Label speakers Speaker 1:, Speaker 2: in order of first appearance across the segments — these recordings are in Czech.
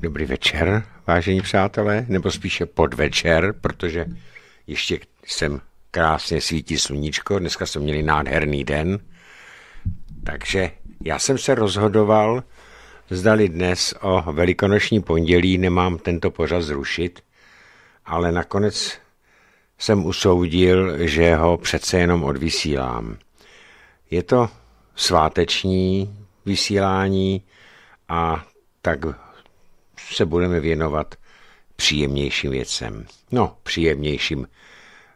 Speaker 1: Dobrý večer, vážení přátelé, nebo spíše podvečer, protože ještě jsem krásně svítí sluníčko, dneska jsme měli nádherný den, takže já jsem se rozhodoval, zdali dnes o velikonoční pondělí nemám tento pořad zrušit, ale nakonec jsem usoudil, že ho přece jenom odvysílám. Je to sváteční vysílání a tak se budeme věnovat příjemnějším věcem. No, příjemnějším.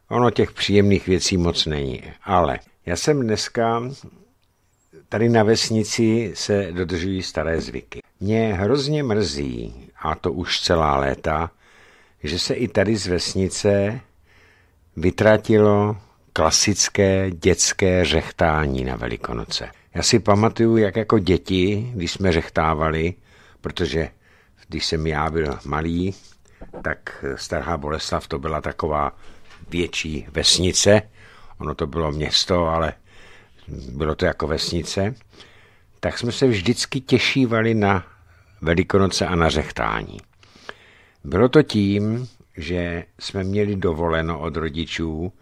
Speaker 1: Ono těch příjemných věcí moc není. Ale já jsem dneska tady na vesnici se dodržují staré zvyky. Mě hrozně mrzí, a to už celá léta, že se i tady z vesnice vytratilo klasické dětské řechtání na Velikonoce. Já si pamatuju, jak jako děti, když jsme řechtávali, protože když jsem já byl malý, tak eh, Stará Boleslav to byla taková větší vesnice. Ono to bylo město, ale bylo to jako vesnice. Tak jsme se vždycky těšívali na Velikonoce a na řechtání. Bylo to tím, že jsme měli dovoleno od rodičů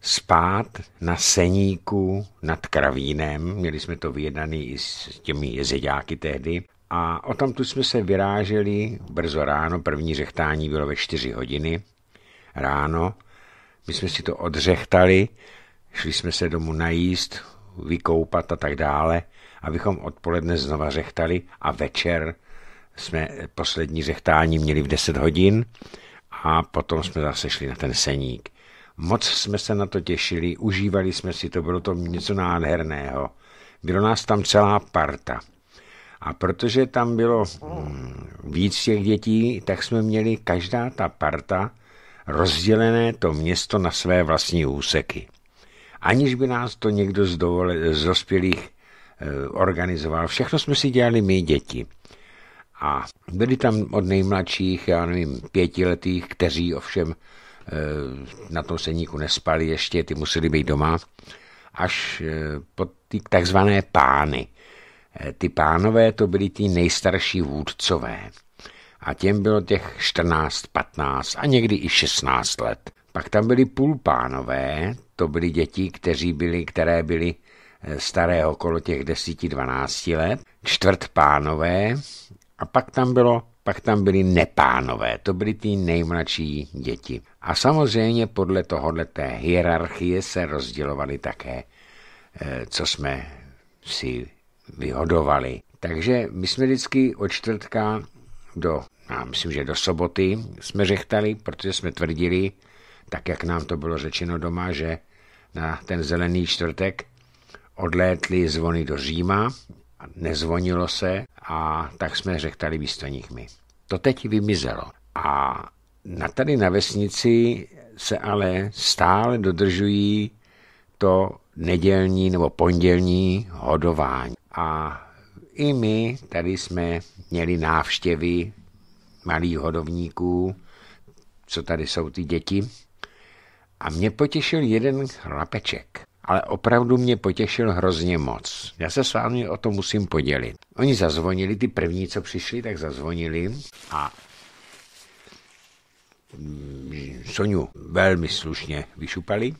Speaker 1: spát na seníku nad Kravínem. Měli jsme to vyjednané i s těmi jezeďáky tehdy a o tamtu jsme se vyráželi brzo ráno, první řechtání bylo ve 4 hodiny ráno. My jsme si to odřechtali, šli jsme se domů najíst, vykoupat a tak dále, abychom odpoledne znova řechtali a večer jsme poslední řechtání měli v 10 hodin a potom jsme zase šli na ten seník. Moc jsme se na to těšili, užívali jsme si to, bylo to něco nádherného. Bylo nás tam celá parta. A protože tam bylo mm, víc těch dětí, tak jsme měli každá ta parta rozdělené to město na své vlastní úseky. Aniž by nás to někdo z, dovole, z dospělých e, organizoval. Všechno jsme si dělali my děti. A byli tam od nejmladších, já nevím, pětiletých, kteří ovšem e, na tom seníku nespali ještě, ty museli být doma, až e, pod ty takzvané pány. Eh, ty pánové to byli ty nejstarší vůdcové. A těm bylo těch 14, 15 a někdy i 16 let. Pak tam byli půlpánové, to byli děti, kteří byli, které byly eh, staré okolo těch 10-12 let, čtvrt pánové a pak tam bylo pak tam byli nepánové, to byly ty nejmladší děti. A samozřejmě podle tohohle té hierarchie se rozdělovali také, eh, co jsme si vyhodovali. Takže my jsme vždycky od čtvrtka do, já myslím, že do soboty jsme řechtali, protože jsme tvrdili, tak jak nám to bylo řečeno doma, že na ten zelený čtvrtek odlétly zvony do Říma, nezvonilo se a tak jsme řechtali místo my. To teď vymizelo. A na tady na vesnici se ale stále dodržují to nedělní nebo pondělní hodování. A i my tady jsme měli návštěvy malých hodovníků, co tady jsou ty děti. A mě potěšil jeden chlapeček. Ale opravdu mě potěšil hrozně moc. Já se s vámi o to musím podělit. Oni zazvonili, ty první, co přišli, tak zazvonili a mm, Soniu velmi slušně vyšupali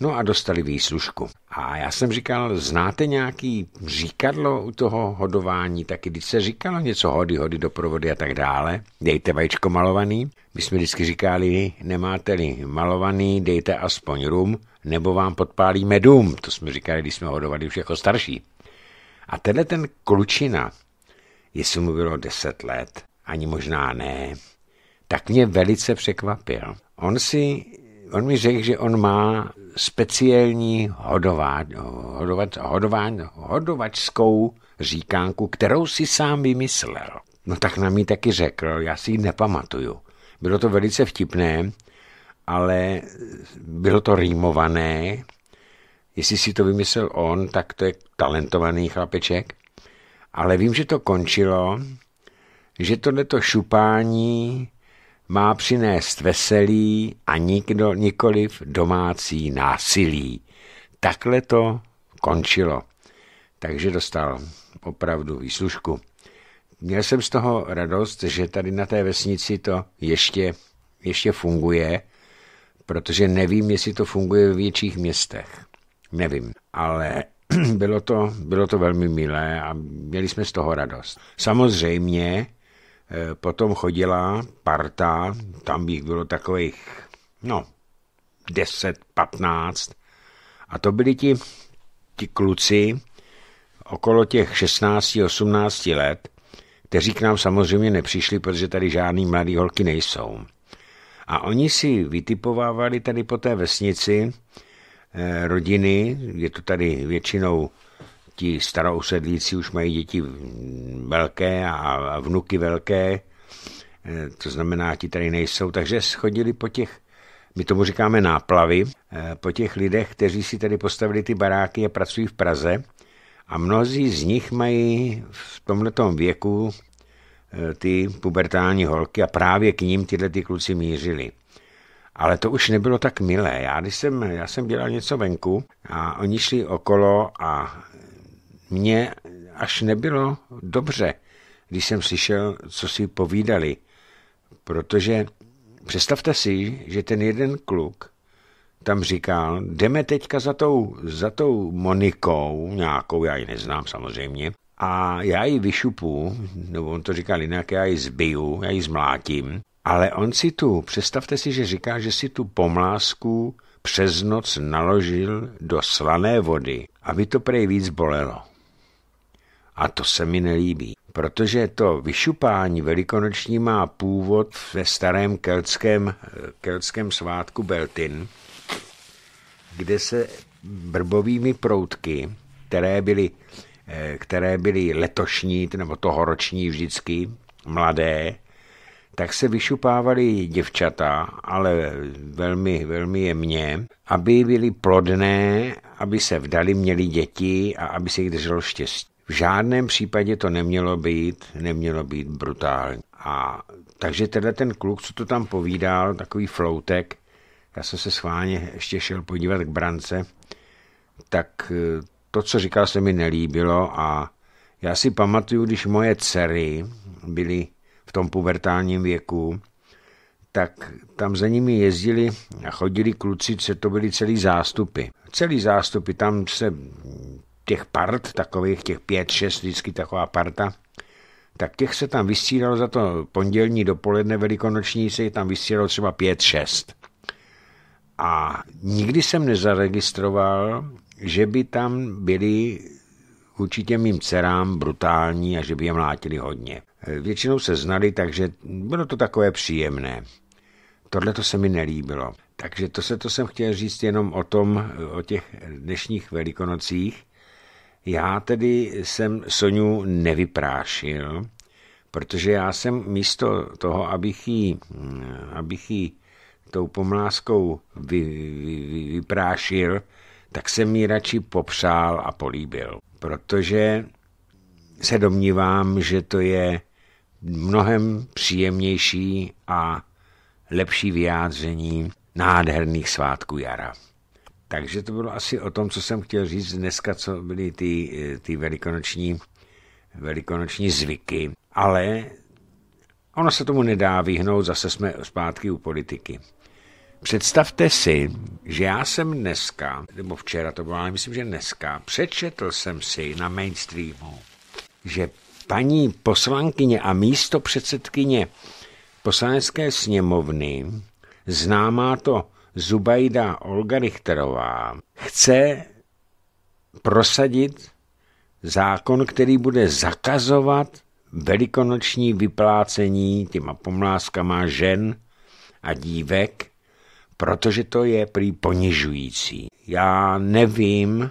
Speaker 1: No a dostali výslušku. A já jsem říkal, znáte nějaký říkadlo u toho hodování? Taky když se říkalo něco hody, hody do provody a tak dále, dejte vajíčko malovaný. My jsme vždycky říkali, nemáte-li malovaný, dejte aspoň rum, nebo vám podpálíme dům. To jsme říkali, když jsme hodovali všechno jako starší. A tenhle ten klučina, jestli mu bylo deset let, ani možná ne, tak mě velice překvapil. On si on mi řekl, že on má speciální hodová, hodovat, hodová, hodovačskou říkánku, kterou si sám vymyslel. No tak nám ji taky řekl, já si ji nepamatuju. Bylo to velice vtipné, ale bylo to rýmované. Jestli si to vymyslel on, tak to je talentovaný chlapeček. Ale vím, že to končilo, že tohleto šupání má přinést veselí a nikdo nikoliv domácí násilí. Takhle to končilo. Takže dostal opravdu výslužku. Měl jsem z toho radost, že tady na té vesnici to ještě, ještě funguje, protože nevím, jestli to funguje v větších městech. Nevím, ale bylo to, bylo to velmi milé a měli jsme z toho radost. Samozřejmě Eh, potom chodila parta, tam jich bylo takových, no, 10, 15. A to byli ti, ti kluci okolo těch 16, 18 let, kteří k nám samozřejmě nepřišli, protože tady žádný mladý holky nejsou. A oni si vytipovávali tady po té vesnici eh, rodiny, je to tady většinou ti starousedlíci už mají děti velké a vnuky velké, e, to znamená, ti tady nejsou, takže schodili po těch, my tomu říkáme náplavy, e, po těch lidech, kteří si tady postavili ty baráky a pracují v Praze a mnozí z nich mají v tomhletom věku e, ty pubertální holky a právě k ním tyhle ty kluci mířili. Ale to už nebylo tak milé. Já, když jsem, já jsem dělal něco venku a oni šli okolo a mně až nebylo dobře, když jsem slyšel, co si povídali, protože představte si, že ten jeden kluk tam říkal, jdeme teďka za tou, za tou Monikou nějakou, já ji neznám samozřejmě, a já ji vyšupu, nebo on to říkal jinak, já ji zbiju, já ji zmlátím, ale on si tu, představte si, že říká, že si tu pomlásku přes noc naložil do slané vody, aby to prej víc bolelo. A to se mi nelíbí, protože to vyšupání velikonoční má původ ve starém keltském, keltském svátku Beltin, kde se brbovými proutky, které byly, eh, které byly letošní nebo tohoroční vždycky, mladé, tak se vyšupávaly děvčata, ale velmi, velmi jemně, aby byly plodné, aby se vdali, měli děti a aby se jich drželo štěstí. V žádném případě to nemělo být, nemělo být brutální. A takže teda ten kluk, co to tam povídal, takový floutek, já jsem se schválně ještě šel podívat k brance, tak eh, to, co říkal, se mi nelíbilo a já si pamatuju, když moje dcery byly v tom pubertálním věku, tak tam za nimi jezdili a chodili kluci, co to byly celý zástupy. Celý zástupy, tam se těch part, takových těch pět, šest, vždycky taková parta, tak těch se tam vystíralo za to pondělní dopoledne velikonoční, se jich tam vystíralo třeba pět, šest. A nikdy jsem nezaregistroval, že by tam byli určitě mým dcerám brutální a že by je mlátili hodně. Většinou se znali, takže bylo to takové příjemné. Tohle to se mi nelíbilo. Takže to se to jsem chtěl říct jenom o tom, o těch dnešních velikonocích. Já tedy jsem Soniu nevyprášil, protože já jsem místo toho, abych jí, abych jí tou pomláskou vy, vy, vy, vyprášil, tak jsem ji radši popřál a políbil. Protože se domnívám, že to je mnohem příjemnější a lepší vyjádření nádherných svátků jara. Takže to bylo asi o tom, co jsem chtěl říct dneska, co byly ty, ty velikonoční, velikonoční zvyky. Ale ono se tomu nedá vyhnout, zase jsme zpátky u politiky. Představte si, že já jsem dneska, nebo včera to bylo, ale myslím, že dneska, přečetl jsem si na mainstreamu, že paní poslankyně a místo předsedkyně poslanecké sněmovny, známá to Zubajda Olga Richterová chce prosadit zákon, který bude zakazovat velikonoční vyplácení těma pomláskama žen a dívek, protože to je prý ponižující. Já nevím,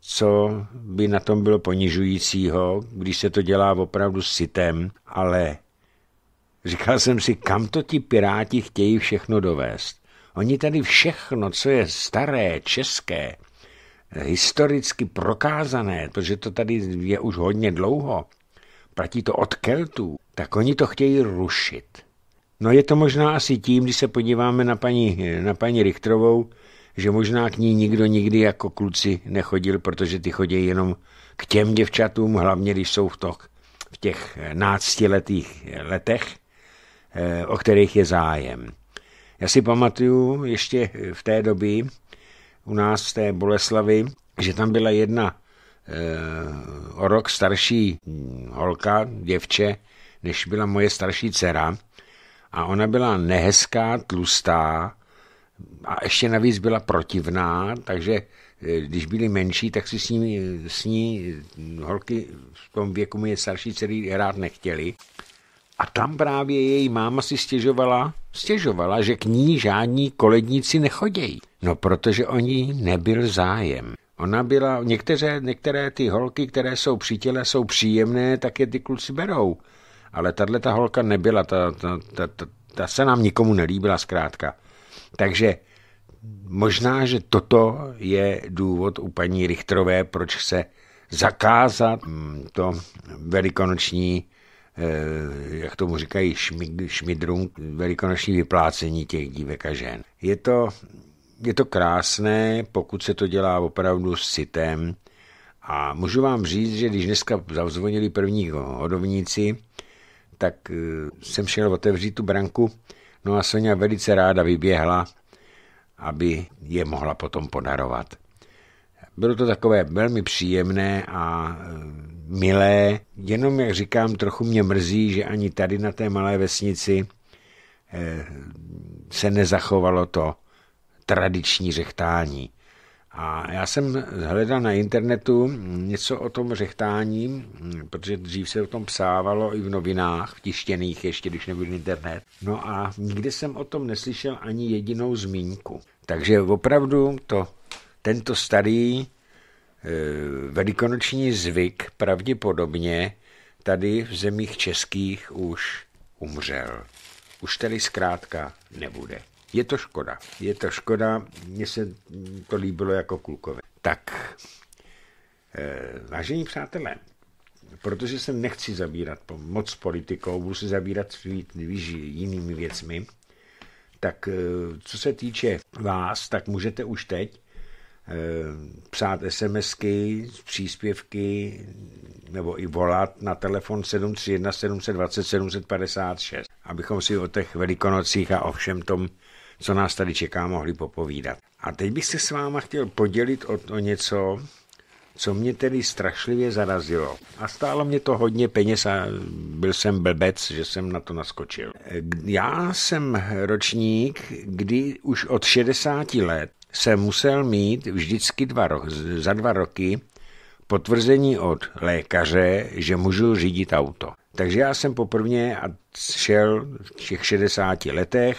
Speaker 1: co by na tom bylo ponižujícího, když se to dělá opravdu s ale říkal jsem si, kam to ti piráti chtějí všechno dovést. Oni tady všechno, co je staré, české, historicky prokázané, to, že to tady je už hodně dlouho, platí to od Keltů, tak oni to chtějí rušit. No je to možná asi tím, když se podíváme na paní, na paní Richtrovou, že možná k ní nikdo nikdy jako kluci nechodil, protože ty chodí jenom k těm děvčatům, hlavně když jsou v, to, v těch eh, náctiletých letech, eh, o kterých je zájem. Já si pamatuju ještě v té době u nás v té Boleslavi, že tam byla jedna e, o rok starší hm, holka, děvče, než byla moje starší dcera. A ona byla nehezká, tlustá a ještě navíc byla protivná, takže eh, když byli menší, tak si s ní, s ní hm, holky v tom věku moje starší dcery rád nechtěli. A tam právě její máma si stěžovala, stěžovala, že k ní žádní koledníci nechodějí. No, protože o ní nebyl zájem. Ona byla, některé, některé ty holky, které jsou při těle, jsou příjemné, tak je ty kluci berou. Ale tahle ta holka nebyla, ta, ta, ta, ta, ta se nám nikomu nelíbila zkrátka. Takže možná, že toto je důvod u paní Richterové, proč se zakázat mm, to velikonoční Eh, jak tomu říkají, šmidrům, velikonoční vyplácení těch dívek a žen. Je to, je to krásné, pokud se to dělá opravdu s citem. A můžu vám říct, že když dneska zavzvonili první hodovníci, tak eh, jsem šel otevřít tu branku, no a Sonja velice ráda vyběhla, aby je mohla potom podarovat. Bylo to takové velmi příjemné a eh, milé, jenom jak říkám, trochu mě mrzí, že ani tady na té malé vesnici eh, se nezachovalo to tradiční řechtání. A já jsem hledal na internetu něco o tom řechtání, protože dřív se o tom psávalo i v novinách, v tištěných ještě, když nebyl internet. No a nikdy jsem o tom neslyšel ani jedinou zmínku. Takže opravdu to, tento starý Eh, velikonoční zvyk pravděpodobně tady v zemích českých už umřel. Už tady zkrátka nebude. Je to škoda. Je to škoda, mně se to líbilo jako kulkové. Tak, eh, vážení přátelé, protože se nechci zabírat moc politikou, budu se zabírat víš, jinými věcmi, tak eh, co se týče vás, tak můžete už teď Eh, psát SMSky, příspěvky nebo i volat na telefon 731 720 756, abychom si o těch velikonocích a o všem tom, co nás tady čeká, mohli popovídat. A teď bych se s váma chtěl podělit o, to něco, co mě tedy strašlivě zarazilo. A stálo mě to hodně peněz a byl jsem blbec, že jsem na to naskočil. Eh, já jsem ročník, kdy už od 60 let jsem musel mít vždycky dva ro- za dva roky potvrzení od lékaře, že můžu řídit auto. Takže já jsem poprvně šel v těch 60 letech,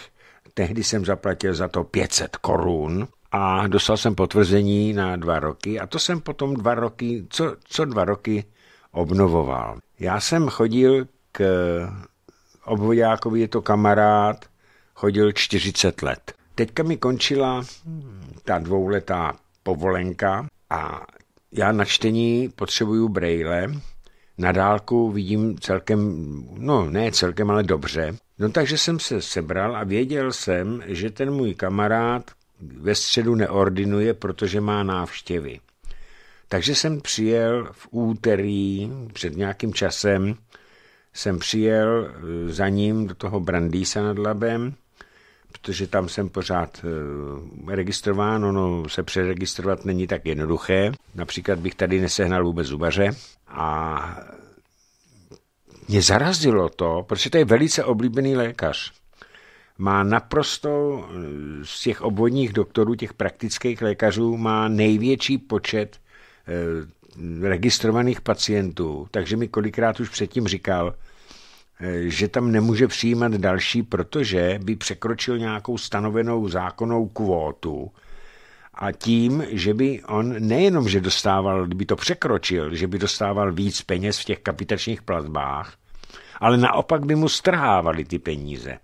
Speaker 1: tehdy jsem zaplatil za to 500 korun a dostal jsem potvrzení na dva roky a to jsem potom dva roky, co, co dva roky obnovoval. Já jsem chodil k obvodákovi, je to kamarád, chodil 40 let. Teďka mi končila hmm, ta dvouletá povolenka a já na čtení potřebuju brejle, na dálku vidím celkem, no ne celkem, ale dobře. No takže jsem se sebral a věděl jsem, že ten můj kamarád ve středu neordinuje, protože má návštěvy. Takže jsem přijel v úterý, před nějakým časem, jsem přijel e, za ním do toho Brandýsa nad Labem, protože tam jsem pořád eh, registrován, ono se přeregistrovat není tak jednoduché. Například bych tady nesehnal vůbec zubaře a mě zarazilo to, protože to je velice oblíbený lékař. Má naprosto eh, z těch obvodních doktorů, těch praktických lékařů, má největší počet eh, registrovaných pacientů, takže mi kolikrát už předtím říkal, Eh, že tam nemůže přijímat další, protože by překročil nějakou stanovenou zákonnou kvótu a tím, že by on nejenom, že dostával, kdyby to překročil, že by dostával víc peněz v těch kapitačních platbách, ale naopak by mu strhávali ty peníze.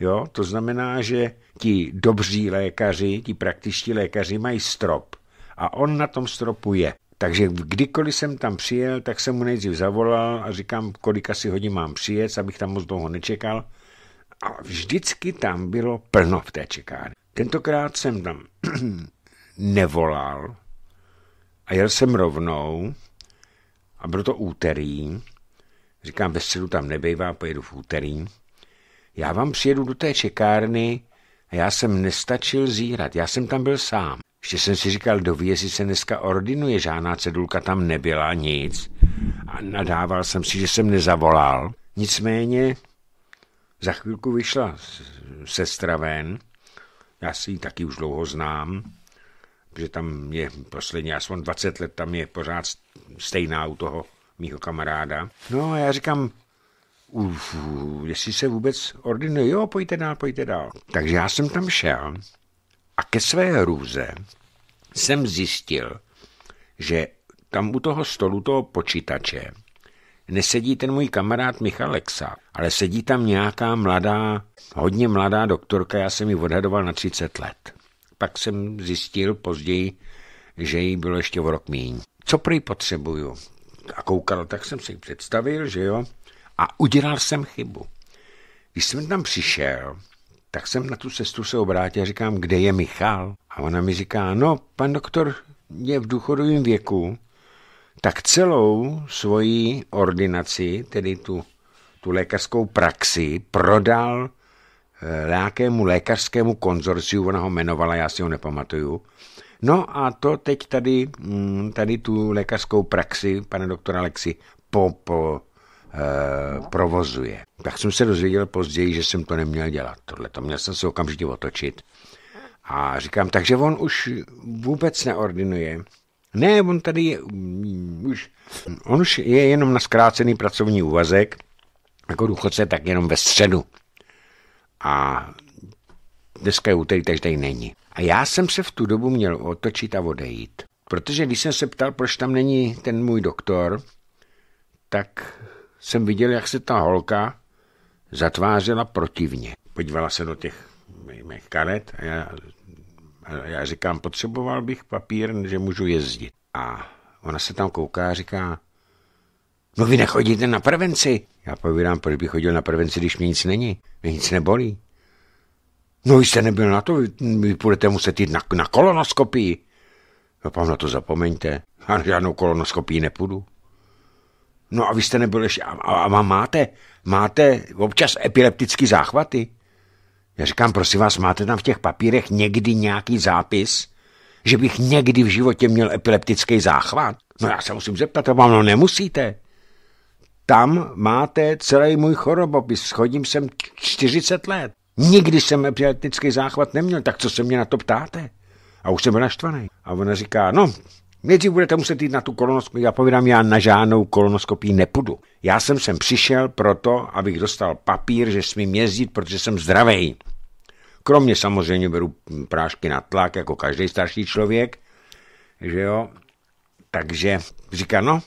Speaker 1: Jo, to znamená, že ti dobří lékaři, ti praktičtí lékaři mají strop a on na tom stropu je. Takže kdykoliv jsem tam přijel, tak jsem mu nejdřív zavolal a říkám, kolik asi hodin mám přijet, abych tam moc dlouho nečekal. A vždycky tam bylo plno v té čekárně. Tentokrát jsem tam nevolal a jel jsem rovnou a bylo to úterý. Říkám, ve středu tam nebejvá, pojedu v úterý. Já vám přijedu do té čekárny a já jsem nestačil zírat, já jsem tam byl sám. Ještě jsem si říkal, do si jestli se dneska ordinuje, žádná cedulka tam nebyla, nic. A nadával jsem si, že jsem nezavolal. Nicméně za chvilku vyšla sestra ven, já si ji taky už dlouho znám, že tam je poslední, aspoň 20 let tam je pořád stejná u toho mýho kamaráda. No a já říkám, uf, jestli se vůbec ordinuje, jo, pojďte dál, pojďte dál. Takže já jsem tam šel a ke své hrůze jsem zjistil, že tam u toho stolu, toho počítače, nesedí ten můj kamarád Michal Lexa, ale sedí tam nějaká mladá, hodně mladá doktorka, já jsem ji odhadoval na 30 let. Pak jsem zjistil později, že jí bylo ještě o rok míň. Co prý potřebuju? A koukal, tak jsem si představil, že jo, a udělal jsem chybu. Když jsem tam přišel, tak jsem na tu sestru se obrátil a říkám, kde je Michal? A ona mi říká, no, pan doktor je v důchodovém věku, tak celou svoji ordinaci, tedy tu, tu lékařskou praxi, prodal eh, nějakému lékařskému konzorciu, ona ho jmenovala, já si ho nepamatuju. No a to teď tady, mm, tady tu lékařskou praxi, pane doktor Alexi, po, po Eh, provozuje. Tak jsem se dozvěděl později, že jsem to neměl dělat. Tohle to měl jsem se okamžitě otočit. A říkám, takže on už vůbec neordinuje. Ne, on tady je, mm, už, on už je jenom na zkrácený pracovní úvazek, jako důchodce, tak jenom ve středu. A dneska je úterý, takže tady není. A já jsem se v tu dobu měl otočit a odejít. Protože když jsem se ptal, proč tam není ten můj doktor, tak jsem viděl, jak se ta holka zatvářela protivně. Podívala se do těch mých karet a já, a já říkám, potřeboval bych papír, že můžu jezdit. A ona se tam kouká a říká, no vy nechodíte na prevenci. Já povídám, proč bych chodil na prevenci, když mě nic není, mě nic nebolí. No vy jste nebyl na to, vy, vy budete muset jít na, na kolonoskopii. No pán, na to zapomeňte, já žádnou kolonoskopii nepůjdu. No a vy jste nebyl ještě, a, a, a máte, máte občas epileptický záchvaty? Já říkám, prosím vás, máte tam v těch papírech někdy nějaký zápis, že bych někdy v životě měl epileptický záchvat? No já se musím zeptat, a vám no nemusíte. Tam máte celý můj chorobopis, chodím sem 40 let. Nikdy jsem epileptický záchvat neměl, tak co se mě na to ptáte? A už jsem byl naštvaný. A ona říká, no, Nejdřív budete muset jít na tu kolonoskopii. Já povídám, já na žádnou kolonoskopii nepůjdu. Já jsem sem přišel proto, abych dostal papír, že smím jezdit, protože jsem zdravý. Kromě samozřejmě beru prášky na tlak, jako každý starší člověk, že jo. Takže říká, no,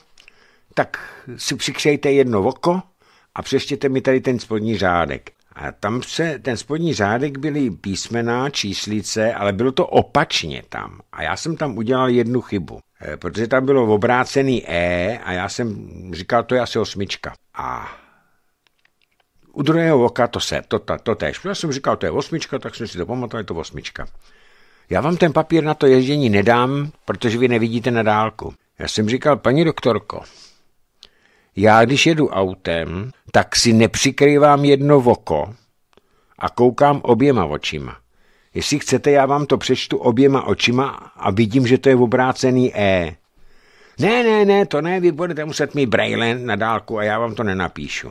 Speaker 1: tak si přikřejte jedno oko a přeštěte mi tady ten spodní řádek. A tam se, ten spodní řádek byly písmena, číslice, ale bylo to opačně tam. A já jsem tam udělal jednu chybu. Eh, protože tam bylo obrácený E a já jsem říkal, to je asi osmička. A u druhého oka to se, to, to, to tež. Já jsem říkal, to je osmička, tak jsem si to pamatoval, je to osmička. Já vám ten papír na to ježdění nedám, protože vy nevidíte na dálku. Já jsem říkal, paní doktorko, já když jedu autem, tak si nepřikrývám jedno oko a koukám oběma očima. Jestli chcete, já vám to přečtu oběma očima a vidím, že to je obrácený E. Ne, ne, ne, to ne, vy budete muset mít braille na dálku a já vám to nenapíšu.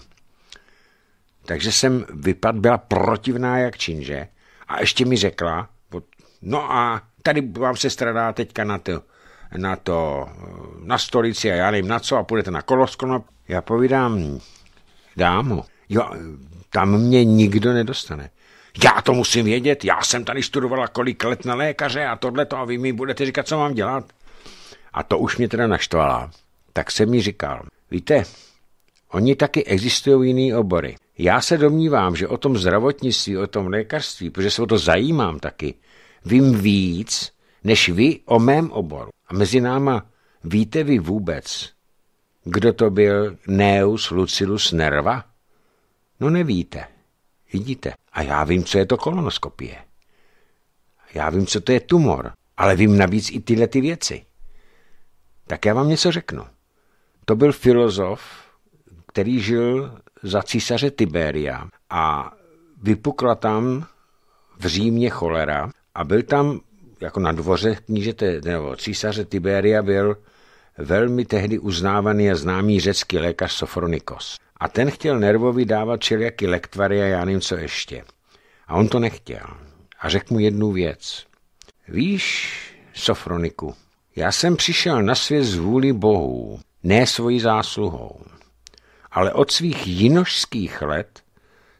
Speaker 1: Takže jsem vypad, byla protivná jak činže a ještě mi řekla, no a tady vám se stradá teďka na to, na to, na stolici a já nevím na co a půjdete na koloskono. Já povídám, dámo, jo, tam mě nikdo nedostane já to musím vědět, já jsem tady studovala kolik let na lékaře a tohleto a vy mi budete říkat, co mám dělat. A to už mě teda naštvala. Tak jsem mi říkal, víte, oni taky existují jiný obory. Já se domnívám, že o tom zdravotnictví, o tom lékařství, protože se o to zajímám taky, vím víc, než vy o mém oboru. A mezi náma víte vy vůbec, kdo to byl Neus Lucilus Nerva? No nevíte. Vidíte? A já vím, co je to kolonoskopie. Já vím, co to je tumor, ale vím navíc i tyhle ty věci. Tak já vám něco řeknu. To byl filozof, který žil za císaře Tiberia a vypukla tam v Římě cholera a byl tam jako na dvoře knížete nebo císaře Tiberia byl velmi tehdy uznávaný a známý řecký lékař Sofronikos. A ten chtěl nervovi dávat čiliaky lektvary a já nevím co ještě. A on to nechtěl. A řekl mu jednu věc. Víš, Sofroniku, já jsem přišel na svět z vůli bohů, ne svojí zásluhou. Ale od svých jinožských let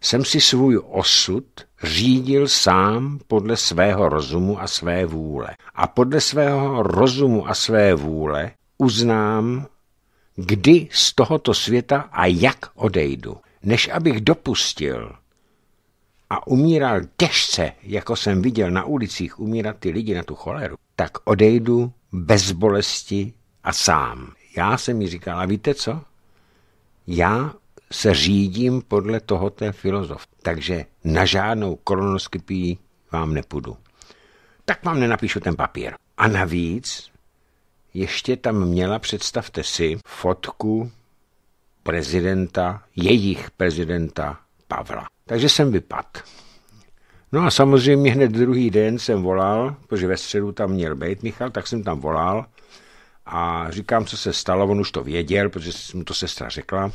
Speaker 1: jsem si svůj osud řídil sám podle svého rozumu a své vůle. A podle svého rozumu a své vůle uznám kdy z tohoto světa a jak odejdu, než abych dopustil a umíral těžce, jako jsem viděl na ulicích umírat ty lidi na tu choleru, tak odejdu bez bolesti a sám. Já jsem mi říkal, a víte co? Já se řídím podle tohoto filozof. Takže na žádnou kolonoskypí vám nepůjdu. Tak vám nenapíšu ten papír. A navíc ještě tam měla, představte si, fotku prezidenta, jejich prezidenta Pavla. Takže jsem vypad. No a samozřejmě hned druhý den jsem volal, protože ve středu tam měl být Michal, tak jsem tam volal a říkám, co se stalo, on už to věděl, protože mu to sestra řekla.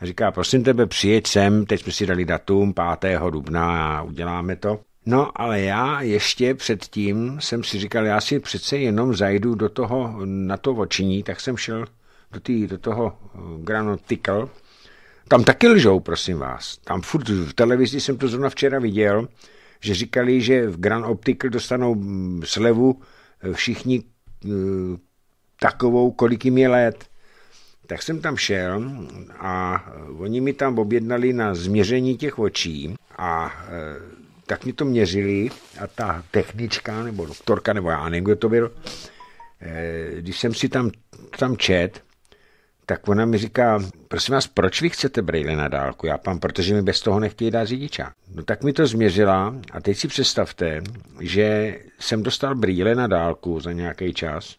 Speaker 1: A říká, prosím tebe, přijeď sem, teď jsme si dali datum 5. dubna a uděláme to. No ale já ještě předtím jsem si říkal, já si přece jenom zajdu do toho, na to očiní, tak jsem šel do, tý, do toho eh, Granotikl. Tam taky lžou, prosím vás. Tam furt v televizi jsem to zrovna včera viděl, že říkali, že v Gran Optical dostanou mm, slevu eh, všichni eh, takovou, kolik jim je let. Tak jsem tam šel a oni mi tam objednali na změření těch očí a tak mi to měřili a ta technička nebo doktorka, nebo já nevím, kdo to byl, eh, když jsem si tam, tam čet, tak ona mi říká, prosím vás, proč vy chcete brýle na dálku? Já pán, protože mi bez toho nechtějí dát řidiča. No tak mi to změřila a teď si představte, že jsem dostal brýle na dálku za nějaký čas.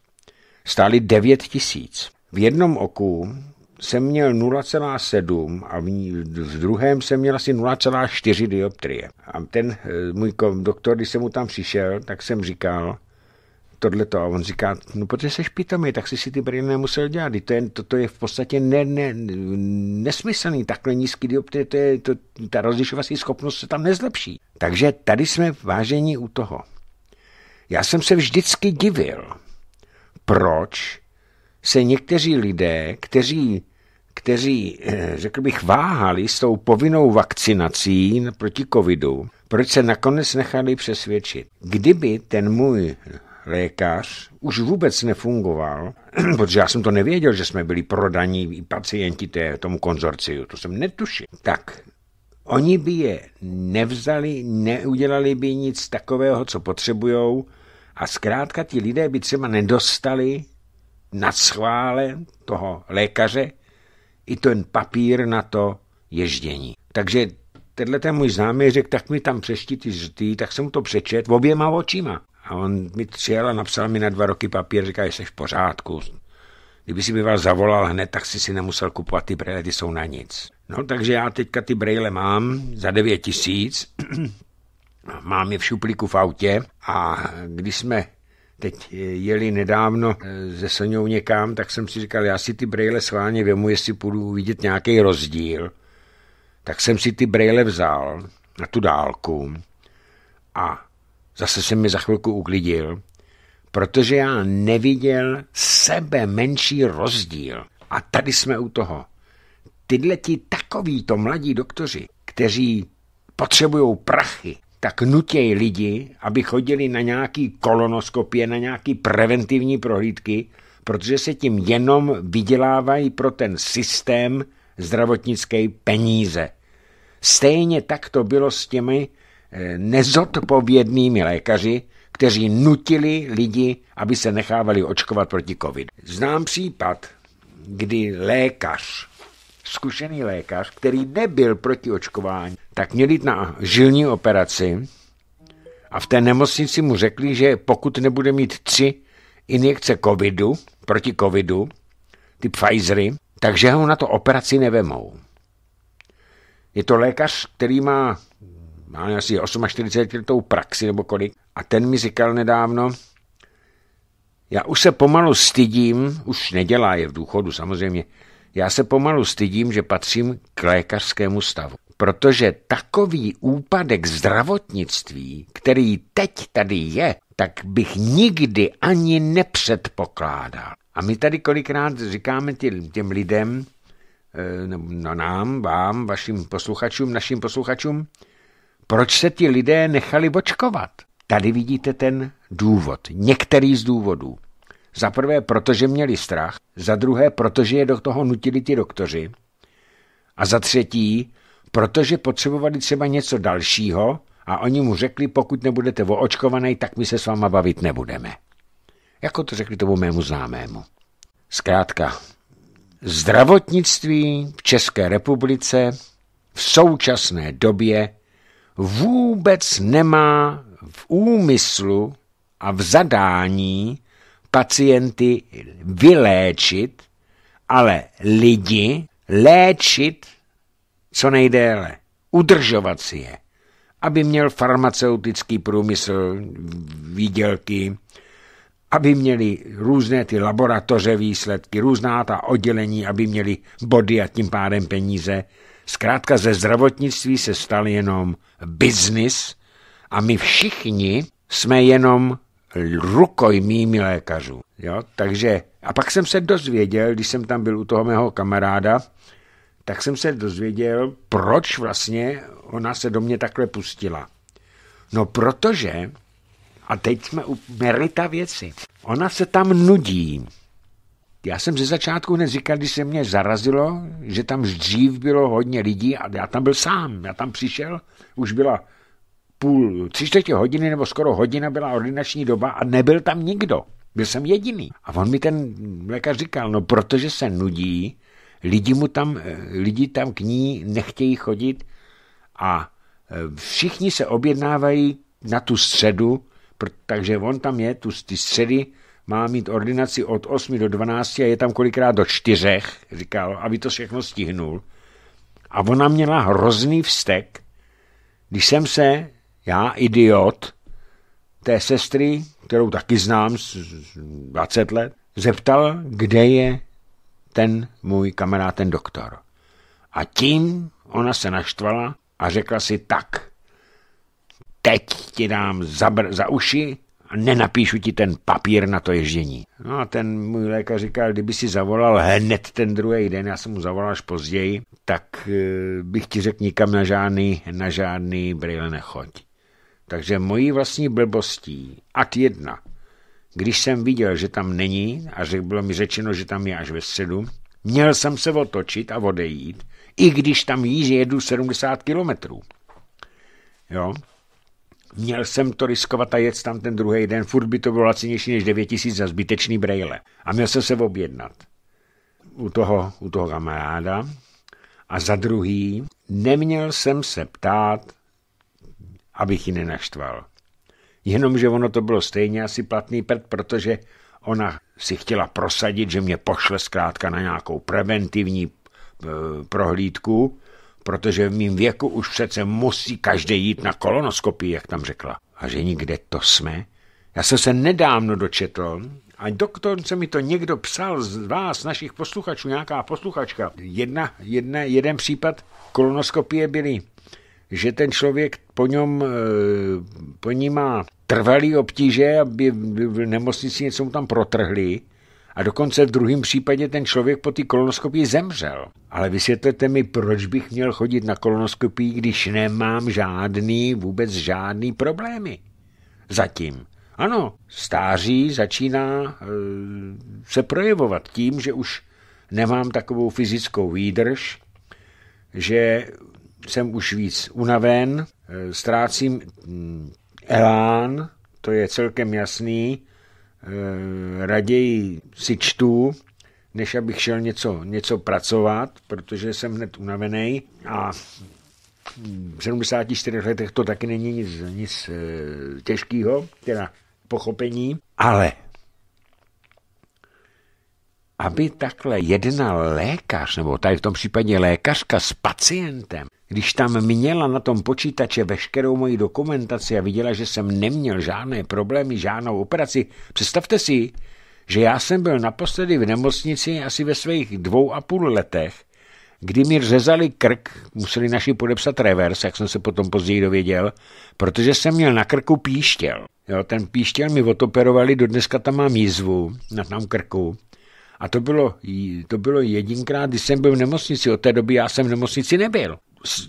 Speaker 1: Stály 9 tisíc. V jednom oku jsem měl 0,7 a v, ní, v druhém jsem měl asi 0,4 dioptrie. A ten eh, můj kom, doktor, když jsem mu tam přišel, tak jsem říkal, tohleto. A on říká, no protože jsi pitomý, tak jsi si ty brýle nemusel dělat. To je, to, to je v podstatě ne, ne, nesmyslný, takhle nízký dioptrie, to je, to, ta rozlišovací schopnost se tam nezlepší. Takže tady jsme vážení u toho. Já jsem se vždycky divil, proč se někteří lidé, kteří kteří, eh, řekl bych, váhali s tou povinnou vakcinací proti covidu, proč se nakonec nechali přesvědčit. Kdyby ten můj lékař už vůbec nefungoval, protože já jsem to nevěděl, že jsme byli prodaní pacienti té, tomu konzorciu, to jsem netušil. Tak, oni by je nevzali, neudělali by nic takového, co potřebujou a zkrátka ti lidé by třeba nedostali na schvále toho lékaře, i ten papír na to ježdění. Takže tenhle ten můj známý řekl, tak mi tam přešti ty žlutý, tak jsem to přečet oběma očima. A on mi přijel a napsal mi na dva roky papír, říká, jsi v pořádku. Kdyby si mi vás zavolal hned, tak si si nemusel kupovat ty brejle, ty jsou na nic. No takže já teďka ty brejle mám za 9 tisíc, mám je v šuplíku v autě a když jsme teď eh, jeli nedávno eh, ze Soňou někam, tak jsem si říkal, já si ty brejle schválně věmu, jestli půjdu vidět nějaký rozdíl. Tak jsem si ty brejle vzal na tu dálku a zase jsem mi za chvilku uklidil, protože já neviděl sebe menší rozdíl. A tady jsme u toho. Tyhle ti takoví to mladí doktoři, kteří potřebují prachy tak nutěj lidi, aby chodili na nějaký kolonoskopie, na nějaký preventivní prohlídky, protože se tím jenom vydělávají pro ten systém zdravotnické peníze. Stejně tak to bylo s těmi eh, nezodpovědnými lékaři, kteří nutili lidi, aby se nechávali očkovat proti covidu. Znám případ, kdy lékař zkušený lékař, který nebyl proti očkování, tak měl jít na žilní operaci a v té nemocnici mu řekli, že pokud nebude mít tři injekce covidu, proti covidu, ty Pfizery, takže ho na to operaci nevemou. Je to lékař, který má, má asi 48 letou praxi nebo kolik, a ten mi říkal nedávno, já už se pomalu stydím, už nedělá je v důchodu samozřejmě, já se pomalu stydím, že patřím k lékařskému stavu, protože takový úpadek zdravotnictví, který teď tady je, tak bych nikdy ani nepředpokládal. A my tady kolikrát říkáme těm, těm lidem, no nám, vám, vašim posluchačům, našim posluchačům, proč se ti lidé nechali očkovat? Tady vidíte ten důvod, některý z důvodů. Za prvé, protože měli strach, za druhé, protože je do toho nutili ti doktoři a za třetí, protože potřebovali třeba něco dalšího a oni mu řekli, pokud nebudete voočkovaný, tak my se s váma bavit nebudeme. Jako to řekli tomu mému známému. Zkrátka, zdravotnictví v České republice v současné době vůbec nemá v úmyslu a v zadání pacienty vyléčit, ale lidi léčit co nejdéle, udržovat si je, aby měl farmaceutický průmysl výdělky, aby měli různé ty laboratoře výsledky, různá ta oddělení, aby měli body a tím pádem peníze. Zkrátka ze zdravotnictví se stal jenom biznis a my všichni jsme jenom rukojmými lékařů. Jo? Takže, a pak jsem se dozvěděl, když jsem tam byl u toho mého kamaráda, tak jsem se dozvěděl, proč vlastně ona se do mě takhle pustila. No protože, a teď jsme u merita věci, ona se tam nudí. Já jsem ze začátku říkal, když se mě zarazilo, že tam dřív bylo hodně lidí a já tam byl sám. Já tam přišel, už byla půl, tři čtvrtě hodiny nebo skoro hodina byla ordinační doba a nebyl tam nikdo. Byl jsem jediný. A on mi ten lékař říkal, no protože se nudí, lidi, mu tam, eh, lidi tam k ní nechtějí chodit a eh, všichni se objednávají na tu středu, takže on tam je, tu, ty středy má mít ordinaci od 8 do 12 a je tam kolikrát do 4, říkal, aby to všechno stihnul. A ona měla hrozný vztek, když jsem se já, idiot, té sestry, kterou taky znám z 20 let, zeptal, kde je ten můj kamarád, ten doktor. A tím ona se naštvala a řekla si tak, teď ti dám za, za uši a nenapíšu ti ten papír na to ježdění. No a ten můj lékař říkal, kdyby si zavolal hned ten druhý den, já jsem mu zavolal až později, tak eh, bych ti řekl nikam na žádný, na žádný brýle nechoď. Takže mojí vlastní blbostí, at jedna, když jsem viděl, že tam není a že bylo mi řečeno, že tam je až ve středu, měl jsem se otočit a odejít, i když tam jí jedu 70 kilometrů. Jo? Měl jsem to riskovat a jet tam ten druhý den, furt by to bylo lacinější než 9000 za zbytečný brejle. A měl jsem se objednat u toho, u toho kamaráda. A za druhý, neměl jsem se ptát abych ji nenaštval. Jenomže ono to bylo stejně asi platný prd, protože ona si chtěla prosadit, že mě pošle zkrátka na nějakou preventivní e, prohlídku, protože v mém věku už přece musí každý jít na kolonoskopii, jak tam řekla. A že nikde to jsme? Já jsem se nedávno dočetl, a se mi to někdo psal z vás, našich posluchačů, nějaká posluchačka. Jedna, jedna, jeden případ kolonoskopie byly že ten člověk po něm, eh, po ní má trvalý obtíže, aby v nemocnici něco mu tam protrhli a dokonce v druhém případě ten člověk po té kolonoskopii zemřel. Ale vysvětlete mi, proč bych měl chodit na kolonoskopii, když nemám žádný, vůbec žádný problémy. Zatím. Ano, stáří začíná eh, se projevovat tím, že už nemám takovou fyzickou výdrž, že jsem už víc unaven, eh, ztrácím mm, elán, to je celkem jasný, eh, raději si čtu, než abych šel něco, něco pracovat, protože jsem hned unavený a v 74 letech to taky není nic, nic eh, těžkého, teda pochopení, ale aby takhle jedna lékař, nebo tady v tom případě lékařka s pacientem, když tam měla na tom počítače veškerou moji dokumentaci a viděla, že jsem neměl žádné problémy, žádnou operaci, představte si, že já jsem byl naposledy v nemocnici asi ve svých dvou a půl letech, kdy mi řezali krk, museli naši podepsat revers, jak jsem se potom později dověděl, protože jsem měl na krku píštěl. Jo, ten píštěl mi otoperovali, do dneska tam mám jizvu na tom krku. A to bylo, to bylo jedinkrát, když jsem byl v nemocnici. Od té doby já jsem v nemocnici nebyl.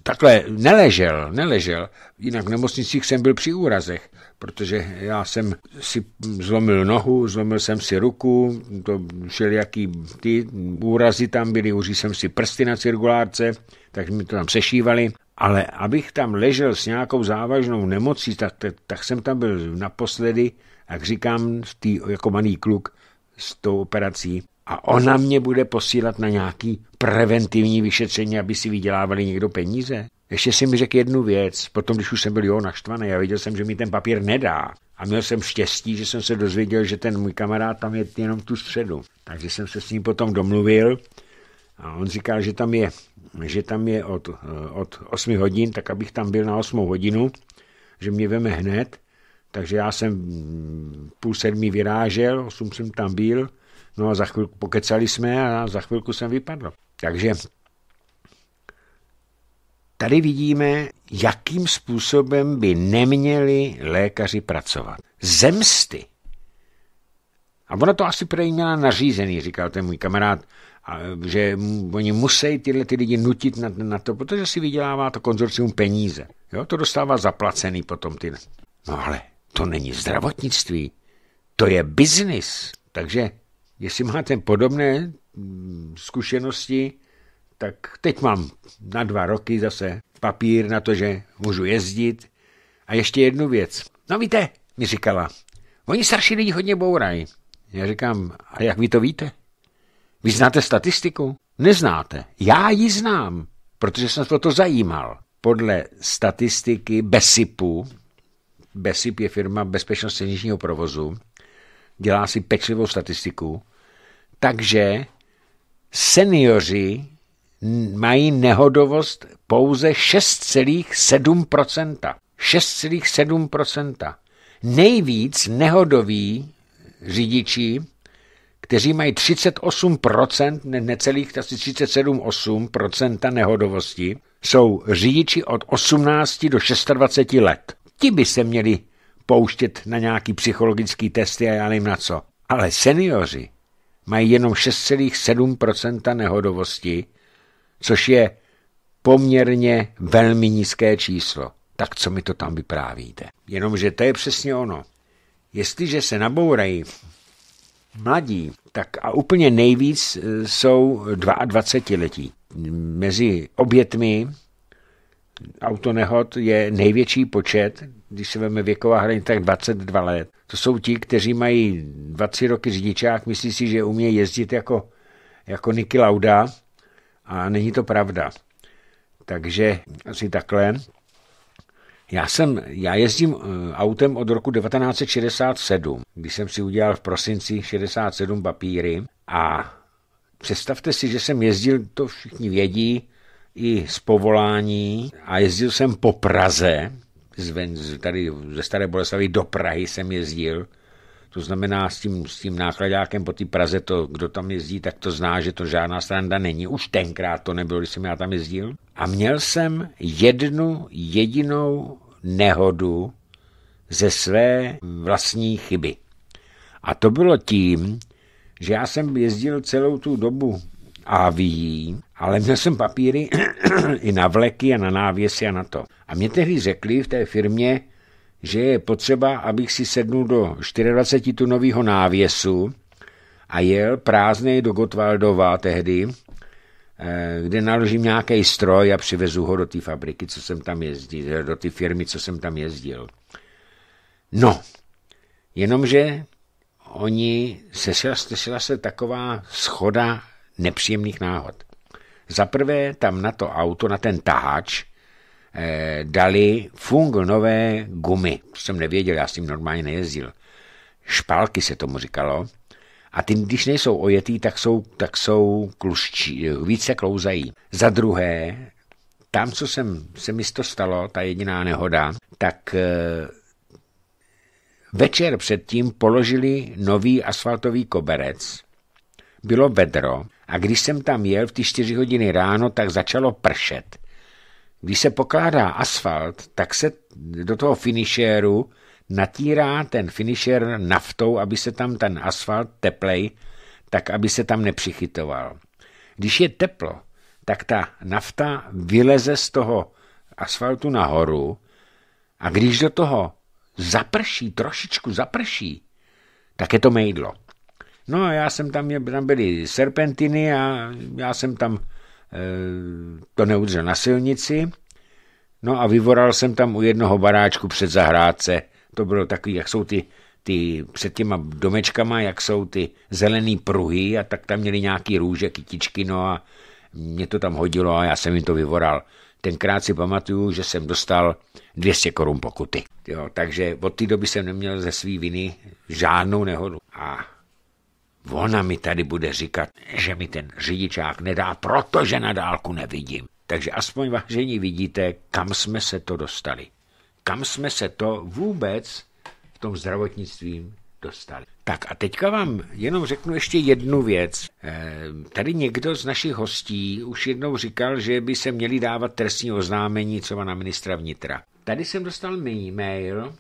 Speaker 1: Takhle neležel, neležel. Jinak v nemocnicích jsem byl při úrazech, protože já jsem si zlomil nohu, zlomil jsem si ruku, to jaký ty úrazy tam byly, uří jsem si prsty na cirkulárce, tak mi to tam sešívali. Ale abych tam ležel s nějakou závažnou nemocí, tak, tak, tak jsem tam byl naposledy, jak říkám, v tý, jako malý kluk s tou operací a ona mě bude posílat na nějaký preventivní vyšetření, aby si vydělávali někdo peníze. Ještě si mi řekl jednu věc, potom když už jsem byl jo naštvaný já viděl jsem, že mi ten papír nedá a měl jsem štěstí, že jsem se dozvěděl, že ten můj kamarád tam je jenom tu středu. Takže jsem se s ním potom domluvil a on říkal, že tam je, že tam je od, eh, od 8 hodin, tak abych tam byl na 8 hodinu, že mě veme hned. Takže já jsem mm, půl sedmi vyrážel, osm jsem tam byl No a za chvilku pokecali jsme a za chvilku jsem vypadl. Takže tady vidíme, jakým způsobem by neměli lékaři pracovat. Zemsty. A ona to asi prej měla nařízený, říkal ten můj kamarád, a že oni musí tyhle ty lidi nutit na, na to, protože si vydělává to konzorcium peníze. Jo, to dostává zaplacený potom ty. No ale to není zdravotnictví, to je biznis. Takže Jestli máte podobné mm, zkušenosti, tak teď mám na dva roky zase papír na to, že můžu jezdit. A ještě jednu věc. No víte, mi říkala, oni starší lidi hodně bourají. Já říkám, a jak vy to víte? Vy znáte statistiku? Neznáte. Já ji znám, protože jsem se to zajímal. Podle statistiky BESIPu, BESIP je firma Bezpečnost silničního provozu, dělá si pečlivou statistiku, takže seniori mají nehodovost pouze 6,7%. 6,7%. Nejvíc nehodoví řidiči, kteří mají 38%, necelých asi 37,8% nehodovosti, jsou řidiči od 18 do 26 let. Ti by se měli pouštět na nějaký psychologický testy a já nevím na co. Ale seniori mají jenom 6,7% nehodovosti, což je poměrně velmi nízké číslo. Tak co mi to tam vyprávíte? Jenomže to je přesně ono. Jestliže se nabourají mladí, tak a úplně nejvíc e, jsou 22-letí. Mezi obětmi autonehod je největší počet když se veme věková hranice, tak 22 let. To jsou ti, kteří mají 20 roky řidičák, myslí si, že umějí jezdit jako, jako Niky Lauda a není to pravda. Takže asi takhle. Já, jsem, já jezdím eh, autem od roku 1967, když jsem si udělal v prosinci 67 papíry a představte si, že jsem jezdil, to všichni vědí, i z povolání a jezdil jsem po Praze, zven, tady ze Staré Boleslavy do Prahy jsem jezdil, to znamená s tím, s tím nákladákem po té Praze, to, kdo tam jezdí, tak to zná, že to žádná stranda není. Už tenkrát to nebylo, když jsem já tam jezdil. A měl jsem jednu jedinou nehodu ze své vlastní chyby. A to bylo tím, že já jsem jezdil celou tu dobu a ví, ale měl jsem papíry i na vleky a na návěsy a na to. A mě tehdy řekli v té firmě, že je potřeba, abych si sednul do 24-tunového návěsu a jel prázdný do Gotwaldova tehdy, eh, kde naložím nějaký stroj a přivezu ho do té fabriky, co jsem tam jezdil, eh, do té firmy, co jsem tam jezdil. No, jenomže oni, sešla, sešla se taková schoda nepříjemných náhod. Za prvé tam na to auto, na ten taháč, eh, dali fungl nové gumy. Jsem nevěděl, já s tím normálně nejezdil. Špalky se tomu říkalo. A ty, když nejsou ojetý, tak jsou, tak jsou kluščí, více klouzají. Za druhé, tam, co jsem, se mi to stalo, ta jediná nehoda, tak eh, večer předtím položili nový asfaltový koberec, bylo vedro a když jsem tam jel v ty čtyři hodiny ráno, tak začalo pršet. Když se pokládá asfalt, tak se do toho finišéru natírá ten finišér naftou, aby se tam ten asfalt teplej, tak aby se tam nepřichytoval. Když je teplo, tak ta nafta vyleze z toho asfaltu nahoru a když do toho zaprší, trošičku zaprší, tak je to mejdlo. No a já jsem tam, tam byly serpentiny a já jsem tam e, to neudřel na silnici. No a vyvoral jsem tam u jednoho baráčku před zahrádce. To bylo takový, jak jsou ty, ty před těma domečkama, jak jsou ty zelený pruhy a tak tam měli nějaký růže, kytičky, no a mě to tam hodilo a já jsem jim to vyvoral. Tenkrát si pamatuju, že jsem dostal 200 korun pokuty. Jo, takže od té doby jsem neměl ze svý viny žádnou nehodu. A Ona mi tady bude říkat, že mi ten řidičák nedá, protože na dálku nevidím. Takže aspoň vážení vidíte, kam jsme se to dostali. Kam jsme se to vůbec v tom zdravotnictví dostali. Tak a teďka vám jenom řeknu ještě jednu věc. Eh, tady někdo z našich hostí už jednou říkal, že by se měli dávat trestní oznámení třeba na ministra vnitra. Tady jsem dostal mail,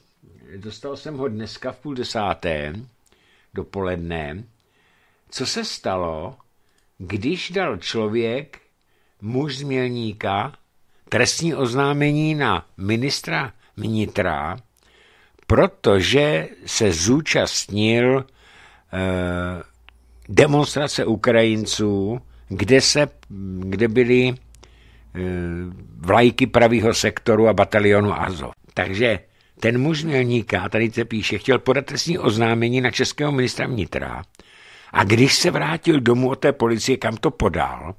Speaker 1: dostal jsem ho dneska v půl desáté dopoledne co se stalo, když dal člověk, muž z Mělníka, trestní oznámení na ministra vnitra, protože se zúčastnil eh, demonstrace Ukrajinců, kde, se, kde byly eh, vlajky pravého sektoru a batalionu Azov. Takže ten muž Mělníka, tady se píše, chtěl podat trestní oznámení na českého ministra vnitra, a když se vrátil domů od té policie, kam to podal,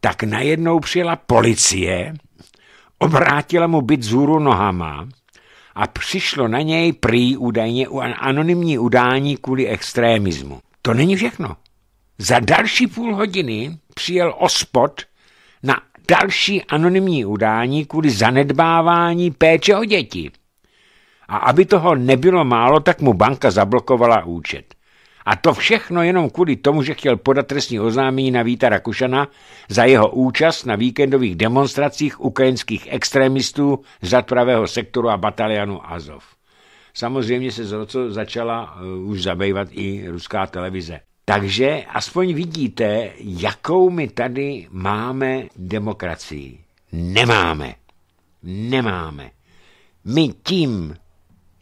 Speaker 1: tak najednou přijela policie, obrátila mu byt zůru nohama a přišlo na něj prý údajně anonymní udání kvůli extrémismu. To není všechno. Za další půl hodiny přijel ospod na další anonymní udání kvůli zanedbávání péče o děti. A aby toho nebylo málo, tak mu banka zablokovala účet. A to všechno jenom kvůli tomu, že chtěl podat trestní oznámení na Víta Rakušana za jeho účast na víkendových demonstracích ukrajinských extremistů z pravého sektoru a batalionu Azov. Samozřejmě se z roce začala eh, už zabývat i ruská televize. Takže aspoň vidíte, jakou my tady máme demokracii. Nemáme. Nemáme. My tím,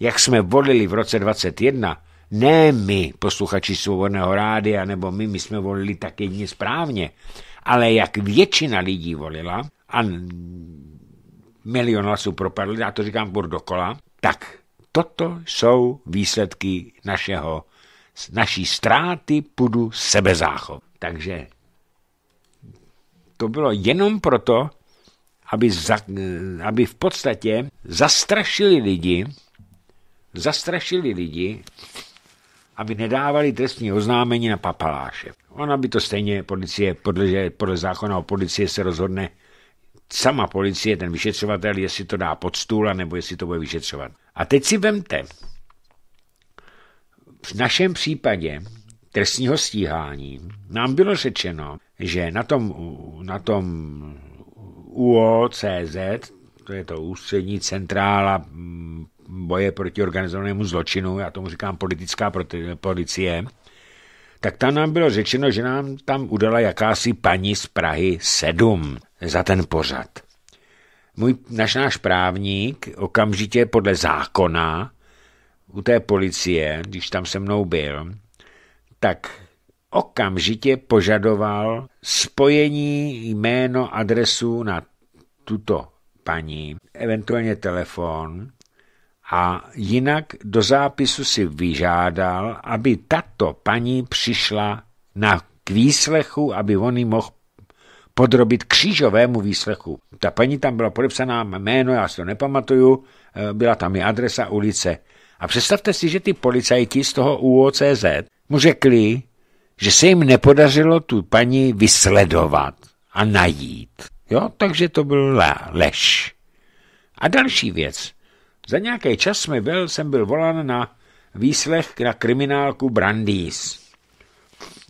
Speaker 1: jak jsme volili v roce 21, ne my, posluchači Svobodného rádia, nebo my, my jsme volili tak jedině správně, ale jak většina lidí volila a milion hlasů propadl, já to říkám furt dokola, tak toto jsou výsledky našeho, naší ztráty půdu sebezáchov. Takže to bylo jenom proto, aby, za, aby v podstatě zastrašili lidi, zastrašili lidi, aby nedávali trestní oznámení na papaláše. Ona by to stejně policie, podle, podle zákona o policie se rozhodne sama policie, ten vyšetřovatel, jestli to dá pod stůl, nebo jestli to bude vyšetřovat. A teď si vemte, v našem případě trestního stíhání nám bylo řečeno, že na tom, na tom UOCZ, to je to ústřední centrála mm, boje proti organizovanému zločinu, já tomu říkám politická policie, tak tam nám bylo řečeno, že nám tam udala jakási paní z Prahy 7 za ten pořad. Můj, naš náš právník okamžitě podle zákona u té policie, když tam se mnou byl, tak okamžitě požadoval spojení jméno, adresu na tuto paní, eventuálně telefon, a jinak do zápisu si vyžádal, aby tato paní přišla na k výslechu, aby on ji mohl podrobit křížovému výslechu. Ta paní tam byla podepsaná jméno, já si to nepamatuju, eh, byla tam i adresa ulice. A představte si, že ty policajti z toho UOCZ mu řekli, že se jim nepodařilo tu paní vysledovat a najít. Jo, takže to byl lež. A další věc. Za nějaký čas jsme byl, jsem byl volán na výslech na kriminálku Brandýs.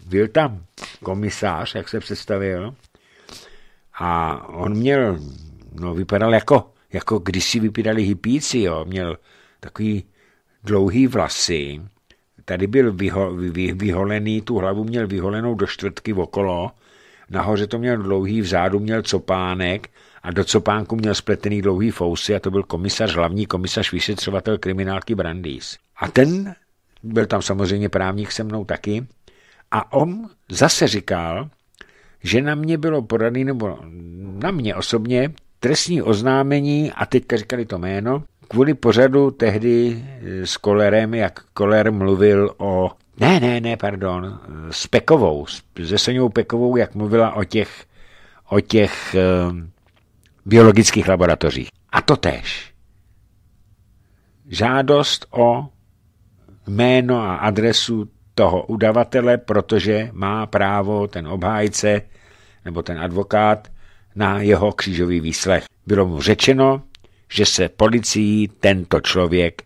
Speaker 1: Byl tam komisář, jak se představil, a on měl, no vypadal jako, jako když si vypadali hypíci, jo, měl takový dlouhý vlasy, tady byl vyho, vy, vyholený, tu hlavu měl vyholenou do čtvrtky okolo, nahoře to měl dlouhý, vzadu měl copánek a do copánku měl spletený dlouhý fousy a to byl komisař, hlavní komisař, vyšetřovatel kriminálky Brandýs. A ten, byl tam samozřejmě právník se mnou taky, a on zase říkal, že na mě bylo podaný, nebo na mě osobně, trestní oznámení, a teďka říkali to jméno, kvůli pořadu tehdy eh, s Kolerem, jak Koler mluvil o... Ne, ne, ne, pardon, s Pekovou, se Soňou Pekovou, jak mluvila o těch, o těch eh, biologických laboratořích. A to tež. Žádost o jméno a adresu toho udavatele, protože má právo ten obhájce nebo ten advokát na jeho křížový výslech. Bylo mu řečeno, že se policií tento člověk,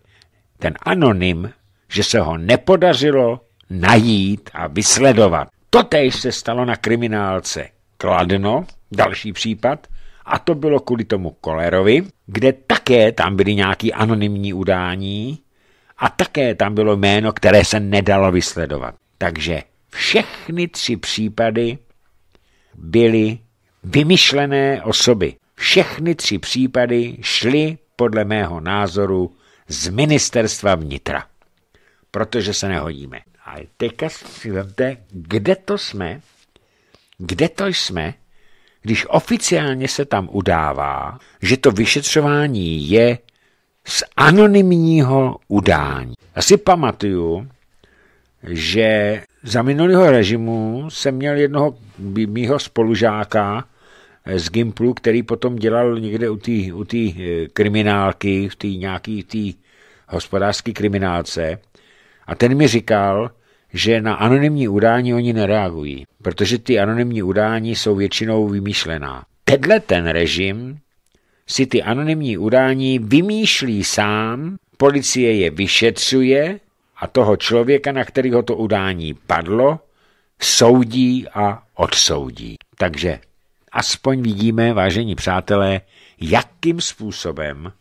Speaker 1: ten anonym, že se ho nepodařilo najít a vysledovat. Totež se stalo na kriminálce Kladno, další případ, a to bylo kvůli tomu kolerovi, kde také tam byly nějaké anonymní udání a také tam bylo jméno, které se nedalo vysledovat. Takže všechny tři případy byly vymyšlené osoby. Všechny tři případy šly podle mého názoru z ministerstva vnitra, protože se nehodíme. A teďka si vemte, kde to jsme, kde to jsme, když oficiálně se tam udává, že to vyšetřování je z anonymního udání. Asi pamatuju, že za minulého režimu jsem měl jednoho mýho spolužáka eh, z Gimplu, který potom dělal někde u té u eh, kriminálky, v té nějaké hospodářské kriminálce. A ten mi říkal, že na anonymní udání oni nereagují, protože ty anonymní udání jsou většinou vymýšlená. Tenhle ten režim si ty anonymní udání vymýšlí sám, policie je vyšetřuje a toho člověka, na kterého to udání padlo, soudí a odsoudí. Takže aspoň vidíme, vážení přátelé, jakým způsobem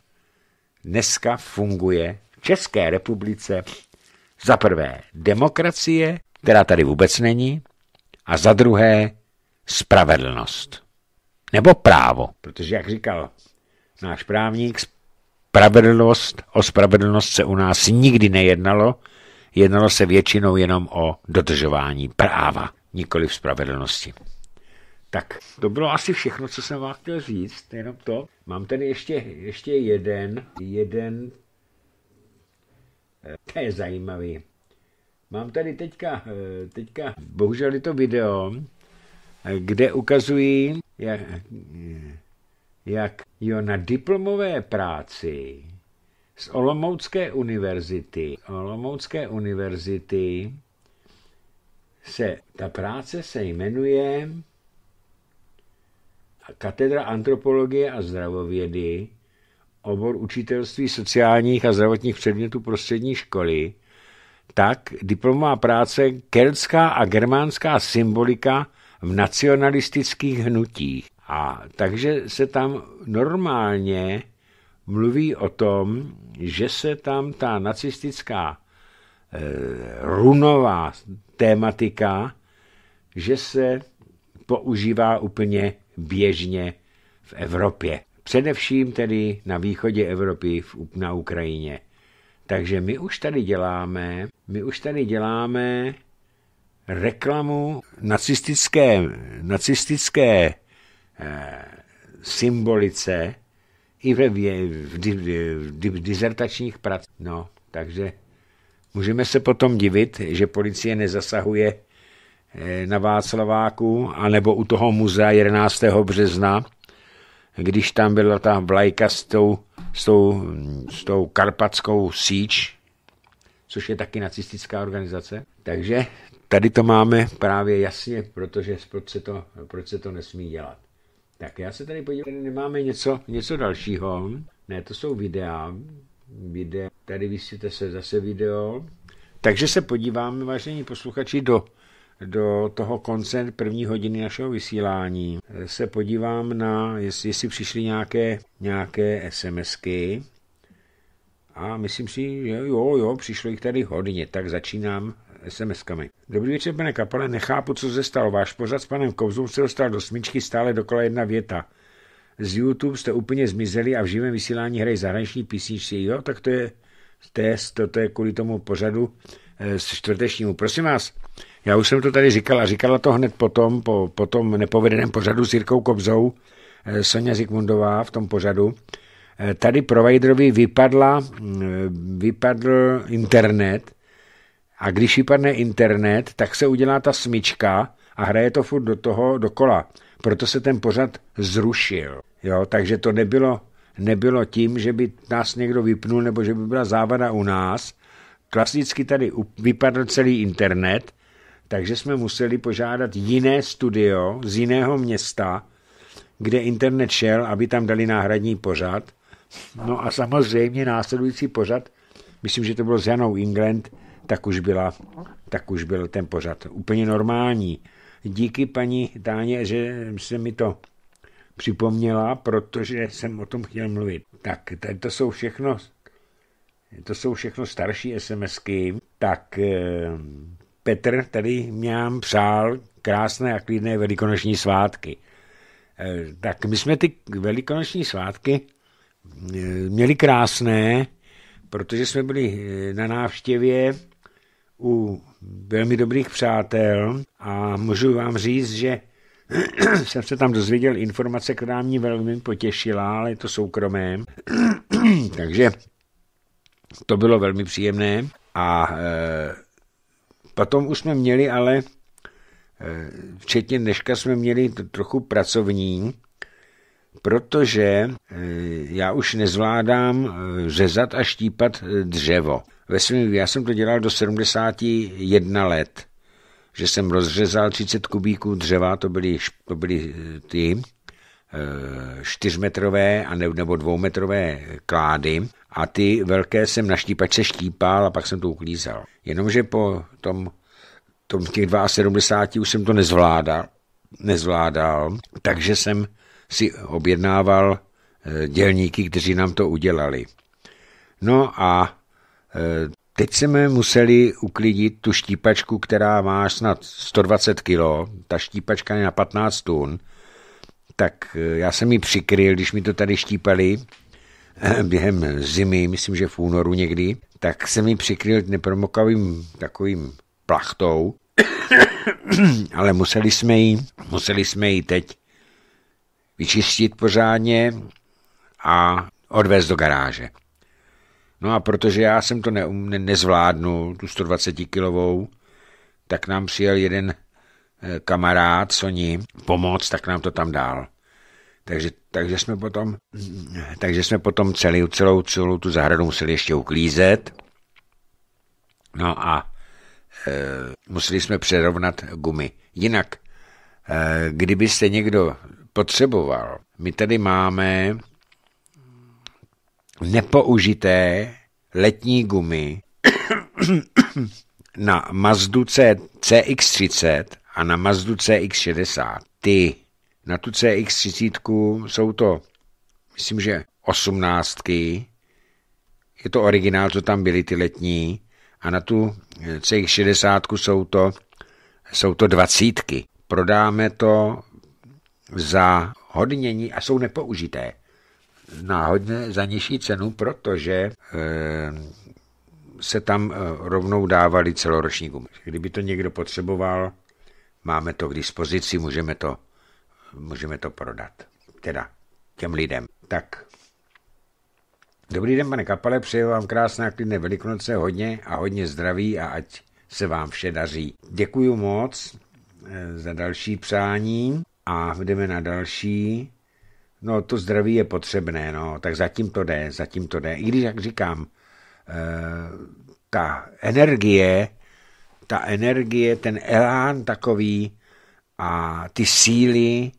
Speaker 1: dneska funguje v České republice za prvé demokracie, která tady vůbec není, a za druhé spravedlnost. Nebo právo, protože, jak říkal náš právník, spravedlnost, o spravedlnost se u nás nikdy nejednalo, jednalo se většinou jenom o dodržování práva, nikoli v spravedlnosti. Tak to bylo asi všechno, co jsem vám chtěl říct, jenom to. Mám tady ještě, ještě jeden, jeden Eh, to je zajímavý. Mám tady teďka, eh, teďka bohužel je to video, eh, kde ukazují, jak, jak jo, na diplomové práci z Olomoucké univerzity, Olomoucké univerzity se, ta práce se jmenuje Katedra antropologie a zdravovědy obor učitelství sociálních a zdravotních předmětů pro střední školy, tak diplomová práce keltská a germánská symbolika v nacionalistických hnutích. A takže se tam normálně mluví o tom, že se tam ta nacistická e, runová tématika, že se používá úplně běžně v Evropě. Především tedy na východě Evropy, v, na Ukrajině. Takže my už tady děláme, my už tady děláme reklamu nacistické, nacistické eh, symbolice i ve, v, v, v, v dizertačních pracích. No, takže můžeme se potom divit, že policie nezasahuje eh, na Václaváku anebo u toho muzea 11. března když tam byla ta vlajka s tou, s tou, s tou karpatskou síč, což je taky nacistická organizace. Takže tady to máme právě jasně, protože proč se to, proč se to nesmí dělat. Tak já se tady podívám, tady nemáme něco, něco dalšího. Ne, to jsou videa. videa. Tady vysíte se zase video. Takže se podíváme, vážení posluchači, do do toho konce první hodiny našeho vysílání eh, se podívám na, jestli, jestli přišly nějaké, nějaké SMSky. A myslím si, že jo, jo, přišlo jich tady hodně, tak začínám SMS-kami. Dobrý večer, pane Kapale, nechápu, co se stalo. Váš pořad s panem Kouzlou se dostal do smyčky stále dokola jedna věta. Z YouTube jste úplně zmizeli a v živém vysílání hrají zahraniční písničky. Jo, tak to je test, to, to je kvůli tomu pořadu eh, s čtvrtečnímu. Prosím vás, já už jsem to tady říkal a říkala to hned potom, po, po tom nepovedeném pořadu s Jirkou Kobzou, eh, Sonja Zikmundová v tom pořadu. Eh, tady providerovi vypadla, mm, vypadl internet a když vypadne internet, tak se udělá ta smyčka a hraje to furt do toho dokola. Proto se ten pořad zrušil. Jo, takže to nebylo, nebylo tím, že by nás někdo vypnul nebo že by byla závada u nás. Klasicky tady vypadl celý internet – takže jsme museli požádat jiné studio z jiného města, kde internet šel, aby tam dali náhradní pořad. No a samozřejmě následující pořad, myslím, že to bylo s Janou England, tak už, byla, tak už byl ten pořad úplně normální. Díky paní Táně, že se mi to připomněla, protože jsem o tom chtěl mluvit. Tak tady to jsou všechno, to jsou všechno starší SMSky, tak eh, Petr tady nám přál krásné a klidné velikonoční svátky. E, tak my jsme ty velikonoční svátky e, měli krásné, protože jsme byli e, na návštěvě u velmi dobrých přátel a můžu vám říct, že jsem se tam dozvěděl informace, která mě velmi potěšila, ale je to soukromé. Takže to bylo velmi příjemné a e, Potom už jsme měli ale, eh, včetně dneška jsme měli to trochu pracovní, protože eh, já už nezvládám eh, řezat a štípat dřevo. Ve svým, já jsem to dělal do 71 let, že jsem rozřezal 30 kubíků dřeva, to byly, to byly ty Eh, čtyřmetrové a ne, nebo dvoumetrové klády a ty velké jsem na štípačce štípal a pak jsem to uklízal. Jenomže po tom, tom těch 72 už jsem to nezvládal, nezvládal, takže jsem si objednával eh, dělníky, kteří nám to udělali. No a eh, teď jsme museli uklidit tu štípačku, která má snad 120 kg, ta štípačka je na 15 tun, tak eh, já jsem ji přikryl, když mi to tady štípali eh, během zimy, myslím, že v únoru někdy, tak jsem ji přikryl nepromokavým takovým plachtou, ale museli jsme ji, museli jsme ji teď vyčistit pořádně a odvést do garáže. No a protože já jsem to ne, ne, nezvládnul, tu 120 kilovou, tak nám přijel jeden eh, kamarád, co ní pomoc, tak nám to tam dál. Takže, takže, jsme potom, takže jsme potom celý, celou, celou tu zahradu museli ještě uklízet. No a e, museli jsme přerovnat gumy. Jinak, e, kdybyste někdo potřeboval, my tady máme nepoužité letní gumy na Mazdu C, CX-30 a na Mazdu CX-60. Ty na tu CX30 jsou to, myslím, že osmnáctky. Je to originál, co tam byly ty letní. A na tu CX60 jsou to, jsou to dvacítky. Prodáme to za hodnění a jsou nepoužité. Na hodně za nižší cenu, protože e, se tam eh, rovnou dávali celoroční gumy. Kdyby to někdo potřeboval, máme to k dispozici, můžeme to můžeme to prodat. Teda těm lidem. Tak. Dobrý den, pane Kapale, přeji vám krásné a klidné velikonoce, hodně a hodně zdraví a ať se vám vše daří. Děkuji moc eh, za další přání a jdeme na další. No, to zdraví je potřebné, no, tak zatím to jde, zatím to jde. I když, jak říkám, eh, ta energie, ta energie, ten elán takový a ty síly,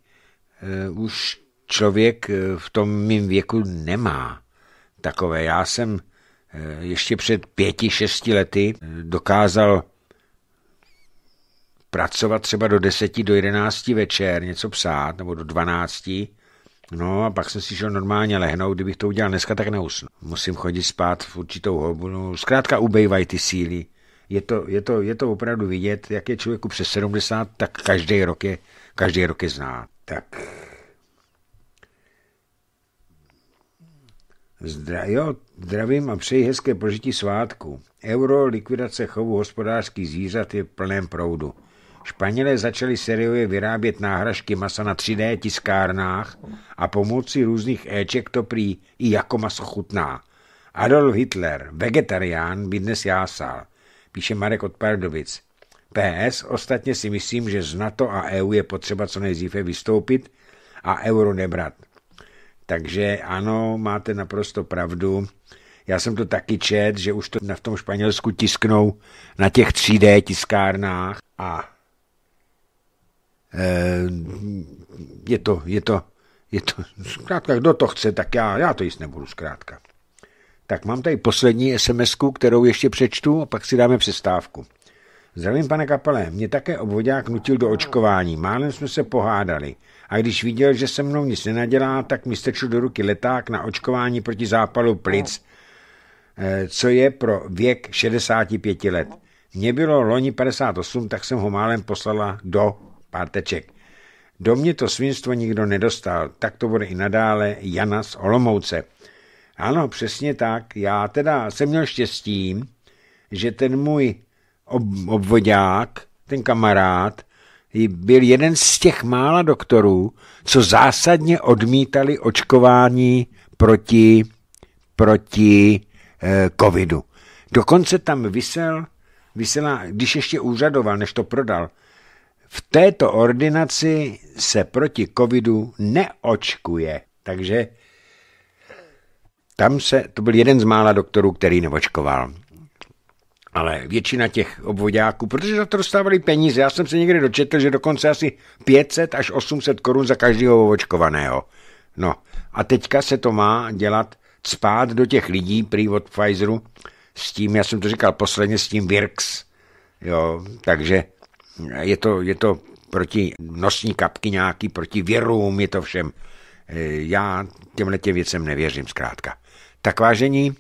Speaker 1: Eh, už člověk eh, v tom mým věku nemá takové. Já jsem eh, ještě před pěti, šesti lety dokázal pracovat třeba do deseti, do jedenácti večer, něco psát, nebo do dvanácti, No a pak jsem si šel normálně lehnout, kdybych to udělal dneska, tak neusnu. Musím chodit spát v určitou hobu, no zkrátka ubejvají ty síly. Je to, je, to, je to opravdu vidět, jak je člověku přes 70, tak každý rok je, každý rok je znát. Tak Zdra, jo, zdravím a přeji hezké prožití svátku. Euro likvidace chovu hospodářských zvířat je v plném proudu. Španělé začali seriově vyrábět náhražky masa na 3D tiskárnách a pomocí různých éček to prý i jako maso chutná. Adolf Hitler, vegetarián, by dnes jásal, píše Marek od Pardovic. PS ostatně si myslím, že z NATO a EU je potřeba co nejdříve vystoupit a euro nebrat. Takže ano, máte naprosto pravdu. Já jsem to taky čet, že už to v tom Španělsku tisknou na těch 3D tiskárnách a e, je to, je to, je to, zkrátka, kdo to chce, tak já, já to jíst nebudu, zkrátka. Tak mám tady poslední sms kterou ještě přečtu a pak si dáme přestávku. Zdravím, pane kapele, mě také obvodák nutil do očkování, málem jsme se pohádali. A když viděl, že se mnou nic nenadělá, tak mi strčil do ruky leták na očkování proti zápalu plic, eh, co je pro věk 65 let. Mně bylo loni 58, tak jsem ho málem poslala do párteček. Do mě to svinstvo nikdo nedostal, tak to bude i nadále Jana z Olomouce. Ano, přesně tak. Já teda jsem měl štěstí, že ten můj ob, obvodák, ten kamarád, byl jeden z těch mála doktorů, co zásadně odmítali očkování proti, proti eh, covidu. Dokonce tam vysel, vysela, když ještě úřadoval, než to prodal, v této ordinaci se proti covidu neočkuje. Takže tam se, to byl jeden z mála doktorů, který neočkoval ale většina těch obvodáků, protože za to dostávali peníze, já jsem se někde dočetl, že dokonce asi 500 až 800 korun za každého očkovaného. No a teďka se to má dělat spát do těch lidí prý od Pfizeru s tím, já jsem to říkal posledně, s tím Virx. Jo, takže je to, je to proti nosní kapky nějaký, proti věrům, je to všem. E, já těmhle těm věcem nevěřím zkrátka. Tak vážení,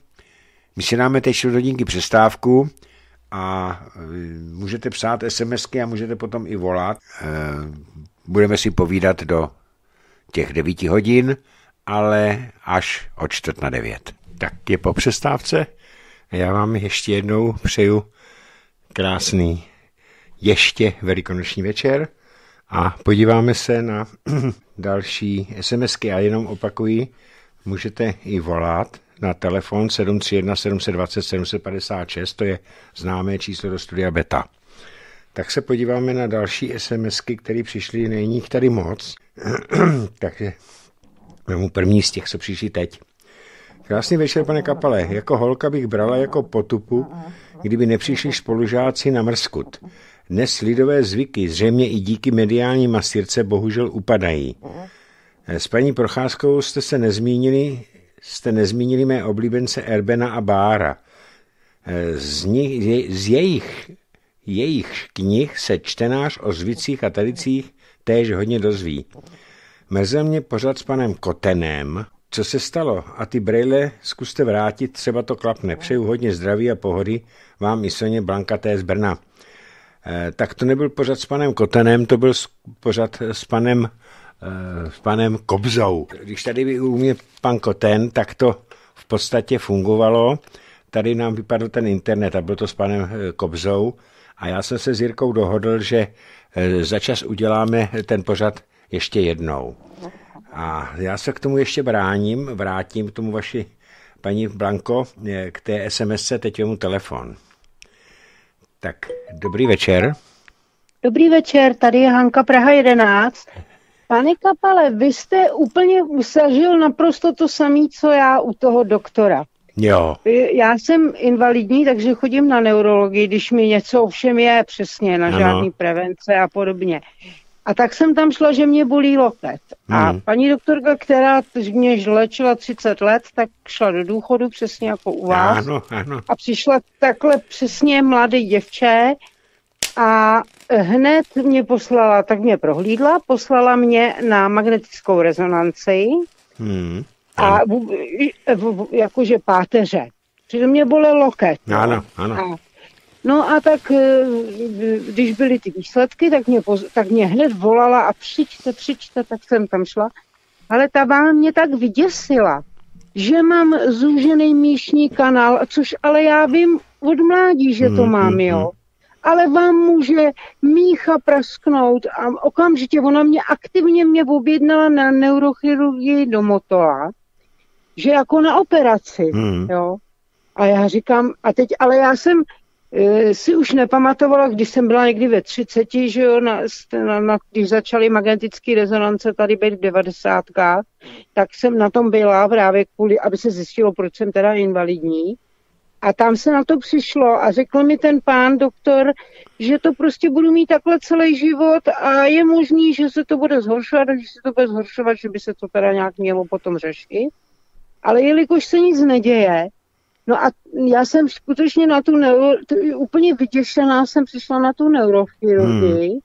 Speaker 1: my si dáme teď čtvrthodinky přestávku a e, můžete psát SMSky a můžete potom i volat. E, budeme si povídat do těch 9 hodin, ale až od čtvrt na 9. Tak je po přestávce a já vám ještě jednou přeju krásný ještě velikonoční večer a podíváme se na další SMSky a jenom opakuji, můžete i volat na telefon 731 720 756, to je známé číslo do studia Beta. Tak se podíváme na další SMSky, které přišly, není jich tady moc, takže vemu první z těch, co přišli teď. Krásný večer, pane Kapale. Jako holka bych brala jako potupu, kdyby nepřišli spolužáci na mrskut. Dnes lidové zvyky, zřejmě i díky mediální masírce, bohužel upadají. S paní Procházkou jste se nezmínili, jste nezmínili mé oblíbence Erbena a Bára. Eh, z, nich, z jejich, jejich knih se čtenář o zvicích a tradicích též hodně dozví. Mrzel mě pořád s panem Kotenem. Co se stalo? A ty brejle zkuste vrátit, třeba to klapne. Přeju hodně zdraví a pohody vám i Soně Blanka Blankaté z Brna. Eh, tak to nebyl pořád s panem Kotenem, to byl pořád s panem Eh, s panem Kobzou. Když tady byl u mě pan Koten, tak to v podstatě fungovalo. Tady nám vypadl ten internet a byl to s panem eh, Kobzou. A já jsem se s Jirkou dohodl, že eh, za čas uděláme ten pořad ještě jednou. A já se k tomu ještě bráním, vrátím k tomu vaši paní Blanko, k té SMS-ce, teď mu telefon. Tak, dobrý večer.
Speaker 2: Dobrý večer, tady je Hanka Praha 11. Pane Kapale, vy jste úplně usažil naprosto to samé, co já u toho doktora. Jo. Já jsem invalidní, takže chodím na neurologii, když mi něco ovšem je přesně, na ano. žádný prevence a podobně. A tak jsem tam šla, že mě bolí loket. Hmm. A paní doktorka, která mě žlečila 30 let, tak šla do důchodu přesně jako u vás. Ano, ano. A přišla takhle přesně mladé děvče, a hned mě poslala, tak mě prohlídla, poslala mě na magnetickou rezonanci hmm. a jakože páteře. Přitom mě bolelo loket.
Speaker 1: No. Ano, ano.
Speaker 2: A, no a tak, e, když byly ty výsledky, tak mě, poz, tak mě hned volala a přičte, přičte, tak jsem tam šla. Ale ta vám mě tak vyděsila, že mám zúžený míšní kanál, což ale já vím od mládí, že to hmm, mám, hmm, jo. Hmm ale vám může mícha prasknout a okamžitě ona mě aktivně mě objednala na neurochirurgii do Motola, že jako na operaci, hmm. jo. A já říkám, a teď, ale já jsem e, si už nepamatovala, když jsem byla někdy ve 30, že jo, na, na, na, když začaly magnetické rezonance tady být v 90, tak jsem na tom byla právě kvůli, aby se zjistilo, proč jsem teda invalidní. A tam se na to přišlo a řekl mi ten pán doktor, že to prostě budu mít takhle celý život a je možný, že se to bude zhoršovat a že se to bude zhoršovat, že by se to teda nějak mělo potom řešit. Ale jelikož se nic neděje, no a já jsem skutečně na tu neuro, úplně vytěšená jsem přišla na tu neurochirurgii, hmm.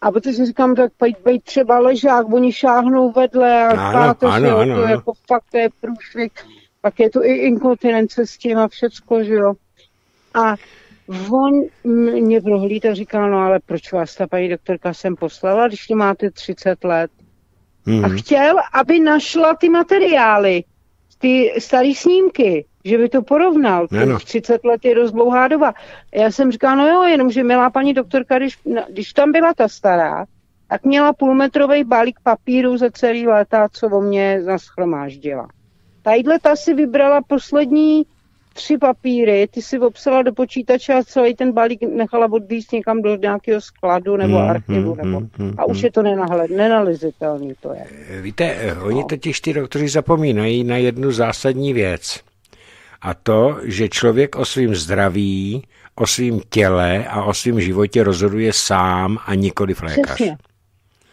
Speaker 2: A protože říkám, tak bej třeba ležák, oni šáhnou vedle a ano, ano, to, ano, ano. jako fakt to je průšvih. Pak je tu i inkontinence s tím a všecko, že jo. A on mě prohlíd a říkal, no ale proč vás ta paní doktorka sem poslala, když to máte 30 let? Mm-hmm. A mhm. chtěl, aby našla ty materiály, ty staré snímky, že by to porovnal. Ano. 30 no. let je dost dlouhá doba. A já jsem říkal, no jo, jenomže milá paní doktorka, když, no, když tam byla ta stará, tak měla půlmetrový balík papíru za celý léta, co o mě naschromáždila. Tadyhle ta si vybrala poslední tři papíry, ty si obsala do počítače a celý ten balík nechala odvíst někam do nějakého skladu nebo hmm,
Speaker 1: archivu. Hmm, nebo, hmm, hmm a už hmm. je
Speaker 2: to nenahled, nenalizitelný
Speaker 1: to je. Eh, víte, no. oni totiž ty doktory zapomínají na jednu zásadní věc. A to, že člověk o svým zdraví, o svým těle a o svém životě rozhoduje sám a nikoli lékař. Přesně.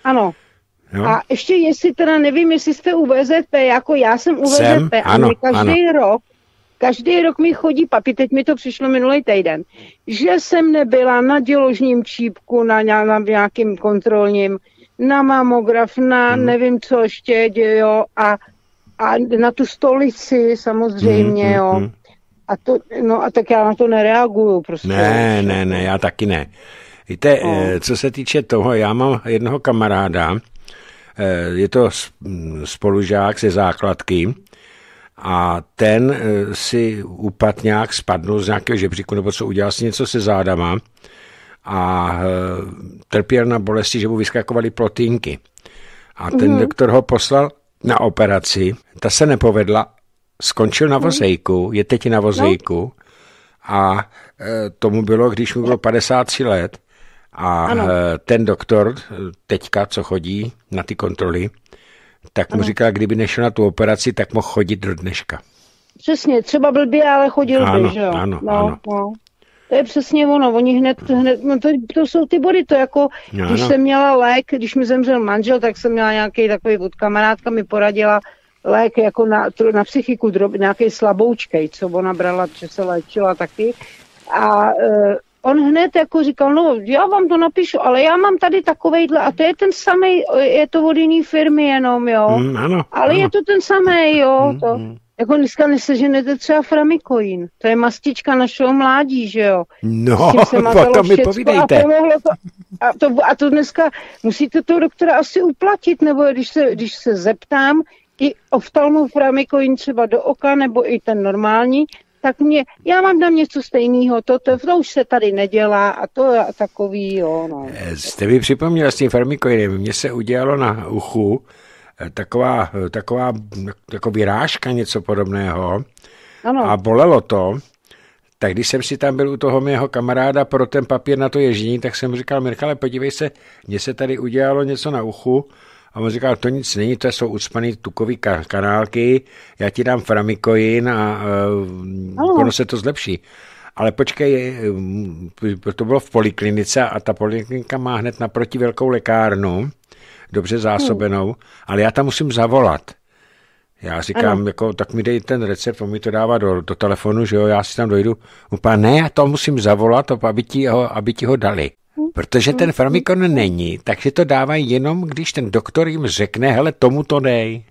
Speaker 1: Ano, Jo? A
Speaker 2: ještě jestli teda nevím, jestli jste u VZP, jako já jsem u jsem? VZP ano, a každý ano. rok Každý rok mi chodí papi, teď mi to přišlo minulý týden, že jsem nebyla na děložním čípku, na, na nějakým kontrolním, na mamograf, na hmm. nevím co ještě, jo, a, a na tu stolici samozřejmě, hmm, jo. Hmm, a to, no a tak já na to nereaguju prostě.
Speaker 1: Ne, ne, ne, já taky ne. Víte, no. Eh, co se týče toho, já mám jednoho kamaráda, Eh, je to mm, spolužák ze základky, a ten eh, si nějak spadnul z nějakého žebříku nebo co udělal si něco se zádama a eh, trpěl na bolesti, že mu vyskakovaly plotínky. A ten mm. doktor ho poslal na operaci, ta se nepovedla, skončil na mhm. vozejku, je teď na no. vozejku a tomu bylo, když mu bylo 53 let a ano. Eh, ten doktor eh, teďka, co chodí na ty kontroly, tak mu říká, kdyby nešel na tu operaci, tak mohl chodit do dneška.
Speaker 2: Přesně, třeba blbě, ale chodil ano, by, že jo? Ano, no, ano. No. To je přesně ono, oni hned, hned no to, to jsou ty body, to jako, no, ano. když jsem měla lék, když mi zemřel manžel, tak jsem měla nějaký takový, od kamarádka mi poradila lék jako na, na psychiku, nějaký slaboučkej, co ona brala, že se léčila taky. A eh, on hned jako říkal, no já vám to napíšu, ale já mám tady takovejhle a to je ten samý, je to od jiný firmy jenom, jo. Mm, ano, ale ano. je to ten samý, jo. Mm, to. Mm. Jako dneska neseženete třeba framikoin, to je mastička našeho mládí, že jo. No, o to mi povídejte. A, to, a, to, a to dneska musíte toho doktora asi uplatit, nebo když se, když se zeptám, i Framikoin třeba do oka, nebo i ten normální, tak mě, já mám tam něco stejného, to, to, to už se tady nedělá a to je takový, jo, no.
Speaker 1: Jste mi připomněl s tím farmikoidem, mně se udělalo na uchu eh, taková, eh, taková, takový vyrážka něco podobného ano. a bolelo to, tak když jsem si tam byl u toho mého kamaráda pro ten papír na to ježdění, tak jsem říkal, Mirka, ale podívej se, mně se tady udělalo něco na uchu a on říkal, to nic není, to jsou ucpaný tukový kanálky, já ti dám framikoin a uh, ono se to zlepší. Ale počkej, e, to bylo v poliklinice a ta poliklinika má hned naproti velkou lekárnu, dobře hmm. zásobenou, hmm. ale já tam musím zavolat. Já říkám, jako, tak mi dej ten recept, on mi to dává do, do telefonu, že jo, já si tam dojdu. On ne, já to musím zavolat, aby ti, ho, aby ti ho dali. Protože ten mhm. Famicom není, takže to dávají jenom, když ten doktor jim řekne, hele, tomu to dej.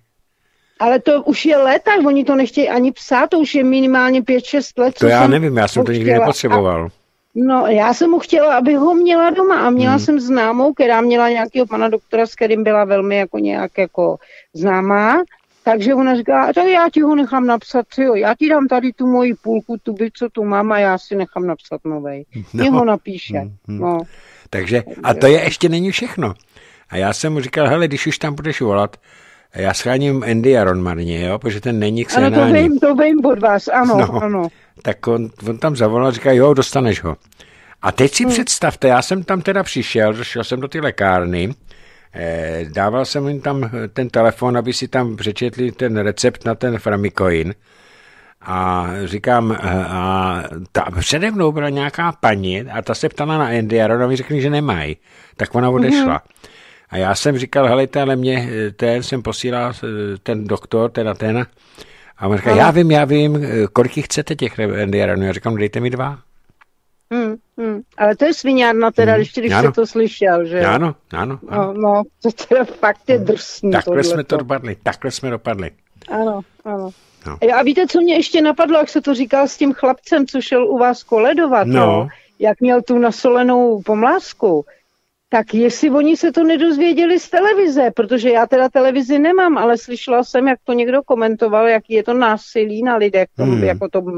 Speaker 2: Ale to už je léta, oni to nechtějí ani psát, to už je minimálně 5-6 let. To já nevím, já jsem to nikdy nepotřeboval. no, já jsem mu chtěla, aby ho měla doma a měla hmm. jsem známou, která měla nějakého pana doktora, s kterým byla velmi jako nějak jako známá takže ona říká, tak já ti ho nechám napsat, jo, já ti dám tady tu moji půlku, tu byt, co tu mám a já si nechám napsat novej. No. ho napíše. Hmm,
Speaker 1: hmm. No. Takže, a to je ještě není všechno. A já jsem mu říkal, hele, když už tam budeš volat, já scháním Andy Aron marně, jo, protože ten není k Ano, to vím,
Speaker 2: to vím od vás, ano, no,
Speaker 1: ano. Tak on, on tam zavolal a říká, jo, dostaneš ho. A teď si hmm. představte, já jsem tam teda přišel, šel jsem do ty lekárny, Eh, dával jsem jim tam eh, ten telefon, aby si tam přečetli ten recept na ten Framikoin. A říkám, eh, a ta, přede mnou byla nějaká paní a ta se ptala na Andy a mi řekli, že nemají. Tak ona mhm. odešla. Mm-hmm. A já jsem říkal, helejte, ale mě ten jsem posílal, ten doktor, ten ten. A on říká, já vím, já vím, kolik chcete těch Andy a Já říkám, dejte mi dva.
Speaker 2: Hm, hm. Ale to je sviňárna teda, hmm. ještě když jsem to slyšel, že Ano,
Speaker 1: ano. ano. No,
Speaker 2: no, to teda fakt je mhm. drsný. Takhle tohleto. jsme to
Speaker 1: dopadli, takhle jsme dopadli.
Speaker 2: Ano, ano. No. A víte, co mě ještě napadlo, jak se to říkal s tím chlapcem, co šel u vás koledovat, no. no jak měl tu nasolenou pomlásku, tak jestli oni se to nedozvěděli z televize, protože já teda televizi nemám, ale slyšela jsem, jak to někdo komentoval, jaký je to násilí na lidech, hmm. jako tomu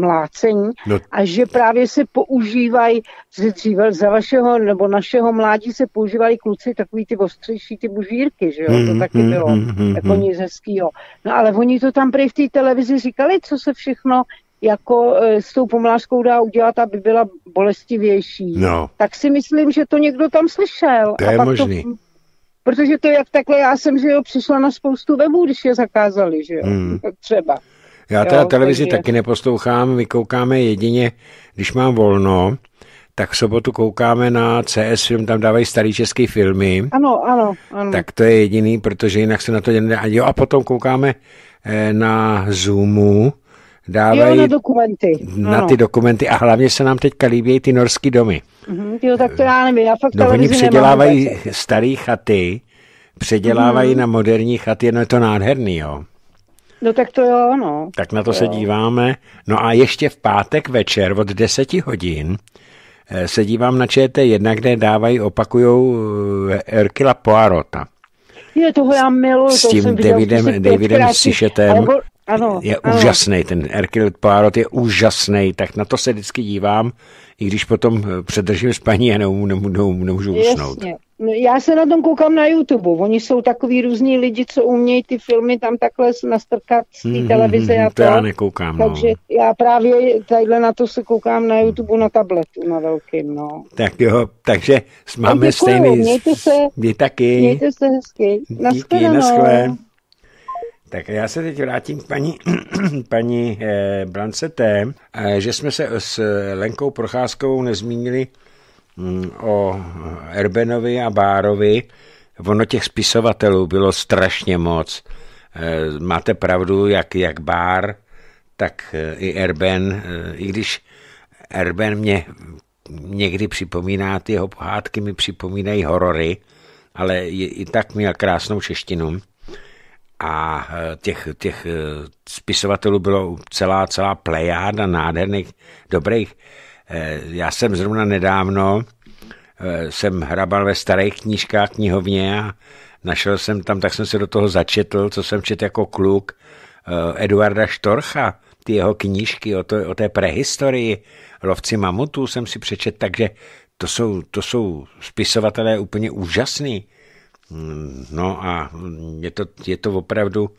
Speaker 2: mlácení no. a že právě se používají, že dříve za vašeho nebo našeho mládí se používali kluci takový ty ostřejší ty bužírky, že jo, mm, to mm-hmm, taky mm, bylo mm, jako mm. nic hezkýho. No ale oni to tam prý v té televizi říkali, co se všechno jako e, s tou pomlářkou dá udělat, aby byla bolestivější. No. Tak si myslím, že to někdo tam slyšel. To a je pak možný. To, protože to jak takhle, já jsem, že jo, přišla na spoustu webů, když je zakázali, že jo, mm. třeba.
Speaker 1: Já teda jo, televizi takže... taky neposlouchám, my koukáme jedině, když mám volno, tak v sobotu koukáme na CS film, tam dávají starý české filmy.
Speaker 2: Ano, ano, ano. Tak
Speaker 1: to je jediný, protože jinak se na to nedá. Jo, a potom koukáme eh, na Zoomu, dávají jo, na,
Speaker 2: dokumenty. na ty
Speaker 1: dokumenty a hlavně se nám teďka líbí ty norský domy.
Speaker 2: Mm-hmm, jo, tak to já nevím, já fakt no, oni předělávají
Speaker 1: staré chaty, předělávají mm. na moderní chaty, no je to nádherný, jo.
Speaker 2: No tak to jo, no. Tak na to to se
Speaker 1: díváme. No a ještě v pátek večer od 10 hodin eh, se dívám na ČT1, kde dávají, opakujou eh, Erkila Poirota.
Speaker 2: Je, toho já miluji, S tím to jsem Davidem, Davidem Sišetem. Alebo, ano, je ano. úžasný,
Speaker 1: ten Erkil Poirot je úžasný, tak na to se vždycky dívám, i když potom eh, předržím spaní a nemů, nemů, nemů, nemůžu usnout. Jasně.
Speaker 2: No, já se na tom koukám na YouTube. Oni jsou takový různí lidi, co umějí ty filmy tam takhle nastrkat z té mm-hmm, televize. Mhm, a to, mhm, to já nekoukám. No. Takže no. já právě tadyhle na to se koukám na YouTube na tabletu, na velkým. No.
Speaker 1: Tak jo, takže máme no, děkuju, stejný... Mějte se. Vy taky. Mějte
Speaker 2: se hezky. Díky, naschle.
Speaker 1: Tak já se teď vrátím k paní, paní eh, Brancete, eh, že jsme se s Lenkou Procházkovou nezmínili mm, o Erbenovi a Bárovi. Ono těch spisovatelů bylo strašně moc. Eh, máte pravdu, jak, jak Bár, tak i Erben, i když Erben mě někdy připomíná, ty jeho pohádky mi připomínají horory, ale i tak měl krásnou češtinu a eh, těch, těch eh, spisovatelů bylo celá, celá plejáda nádherných, dobrých. Eh, já jsem zrovna nedávno jsem hrabal ve starých knížkách knihovně a našel jsem tam, tak jsem se do toho začetl, co jsem četl jako kluk, Eduarda Štorcha, ty jeho knížky o, to, o té prehistorii, lovci mamutů jsem si přečet, takže to jsou, to jsou spisovatelé úplně úžasný. No a je to, je to opravdu,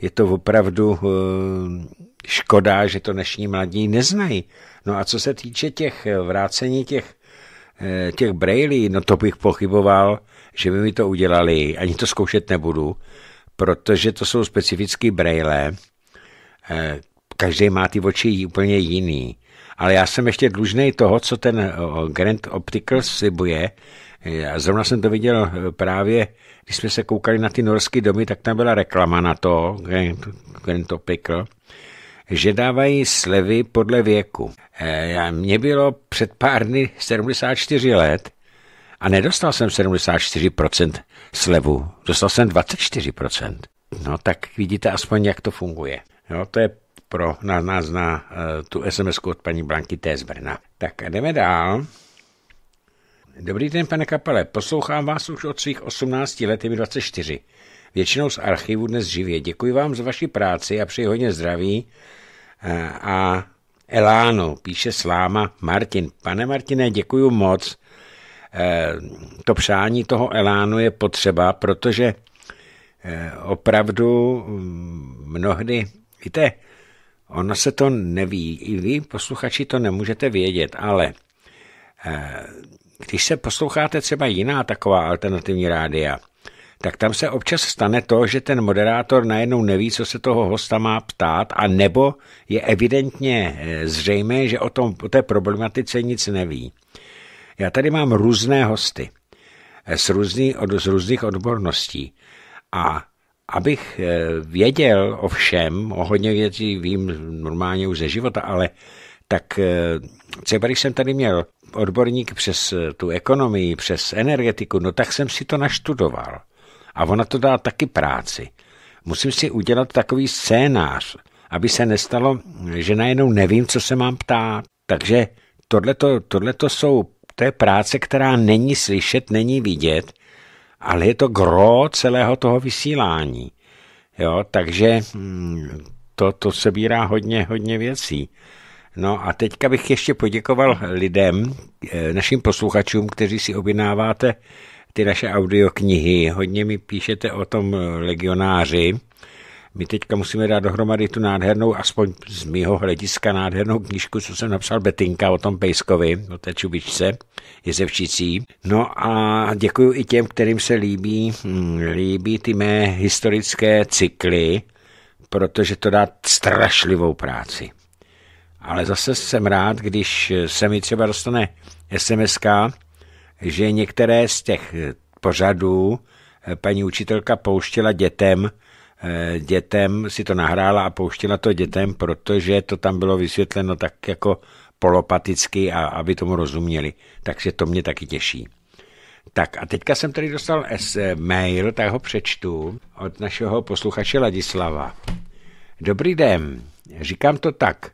Speaker 1: je to opravdu eh, škoda, že to dnešní mladí neznají. No a co se týče těch eh, vrácení těch, eh, těch brailí, no to bych pochyboval, že by mi to udělali, ani to zkoušet nebudu, protože to jsou specifické braille, každý má ty oči úplně jiný. Ale já jsem ještě dlužný toho, co ten Grand Optical slibuje, já zrovna jsem to viděl eh, právě, když jsme se koukali na ty norské domy, tak tam byla reklama na to, ten to pikl, že dávají slevy podle věku. Eh, já, mě bylo před pár dny 74 let a nedostal jsem 74% slevu, dostal jsem 24%. No tak vidíte aspoň, jak to funguje. No, to je pro nás na, na eh, tu sms od paní Blanky T. z Brna. Tak jdeme dál. Dobrý den, pane kapele, poslouchám vás už od svých 18 let, je mi 24. Většinou z archivu dnes živě. Děkuji vám za vaši práci a přeji hodně zdraví. A Elánu, píše Sláma Martin. Pane Martine, děkuji moc. E, to přání toho Elánu je potřeba, protože e, opravdu mm, mnohdy, víte, ono se to neví, i vy, posluchači, to nemůžete vědět, ale e, když se posloucháte třeba jiná taková alternativní rádia, tak tam se občas stane to, že ten moderátor najednou neví, co se toho hosta má ptát, a nebo je evidentně eh, zřejmé, že o, tom, o té problematice nic neví. Já tady mám různé hosty z, eh, různý, od, z různých odborností a abych eh, věděl o všem, o hodně věcí vím normálně už ze života, ale tak eh, třeba když jsem tady měl odborník přes eh, tu ekonomii, přes energetiku, no tak jsem si to naštudoval. A ona to dá taky práci. Musím si udělat takový scénář, aby se nestalo, že najednou nevím, co se mám ptát. Takže tohleto, tohleto jsou, to je práce, která není slyšet, není vidět, ale je to gro celého toho vysílání. Jo, takže hm, to, to sebírá hodně, hodně věcí. No a teďka bych ještě poděkoval lidem, eh, našim posluchačům, kteří si objednáváte ty naše audioknihy. Hodně mi píšete o tom legionáři. My teďka musíme dát dohromady tu nádhernou, aspoň z mého hlediska, nádhernou knížku, co jsem napsal Betinka o tom Pejskovi, o té čubičce jezevčicí. No a děkuji i těm, kterým se líbí, hm, líbí ty mé historické cykly, protože to dá strašlivou práci ale zase jsem rád, když se mi třeba dostane sms že některé z těch pořadů eh, paní učitelka pouštěla dětem, eh, dětem si to nahrála a pouštěla to dětem, protože to tam bylo vysvětleno tak jako polopaticky a aby tomu rozuměli. Takže to mě taky těší. Tak a teďka jsem tady dostal eh, mail, tak ho přečtu, od našeho posluchače Ladislava. Dobrý den, říkám to tak.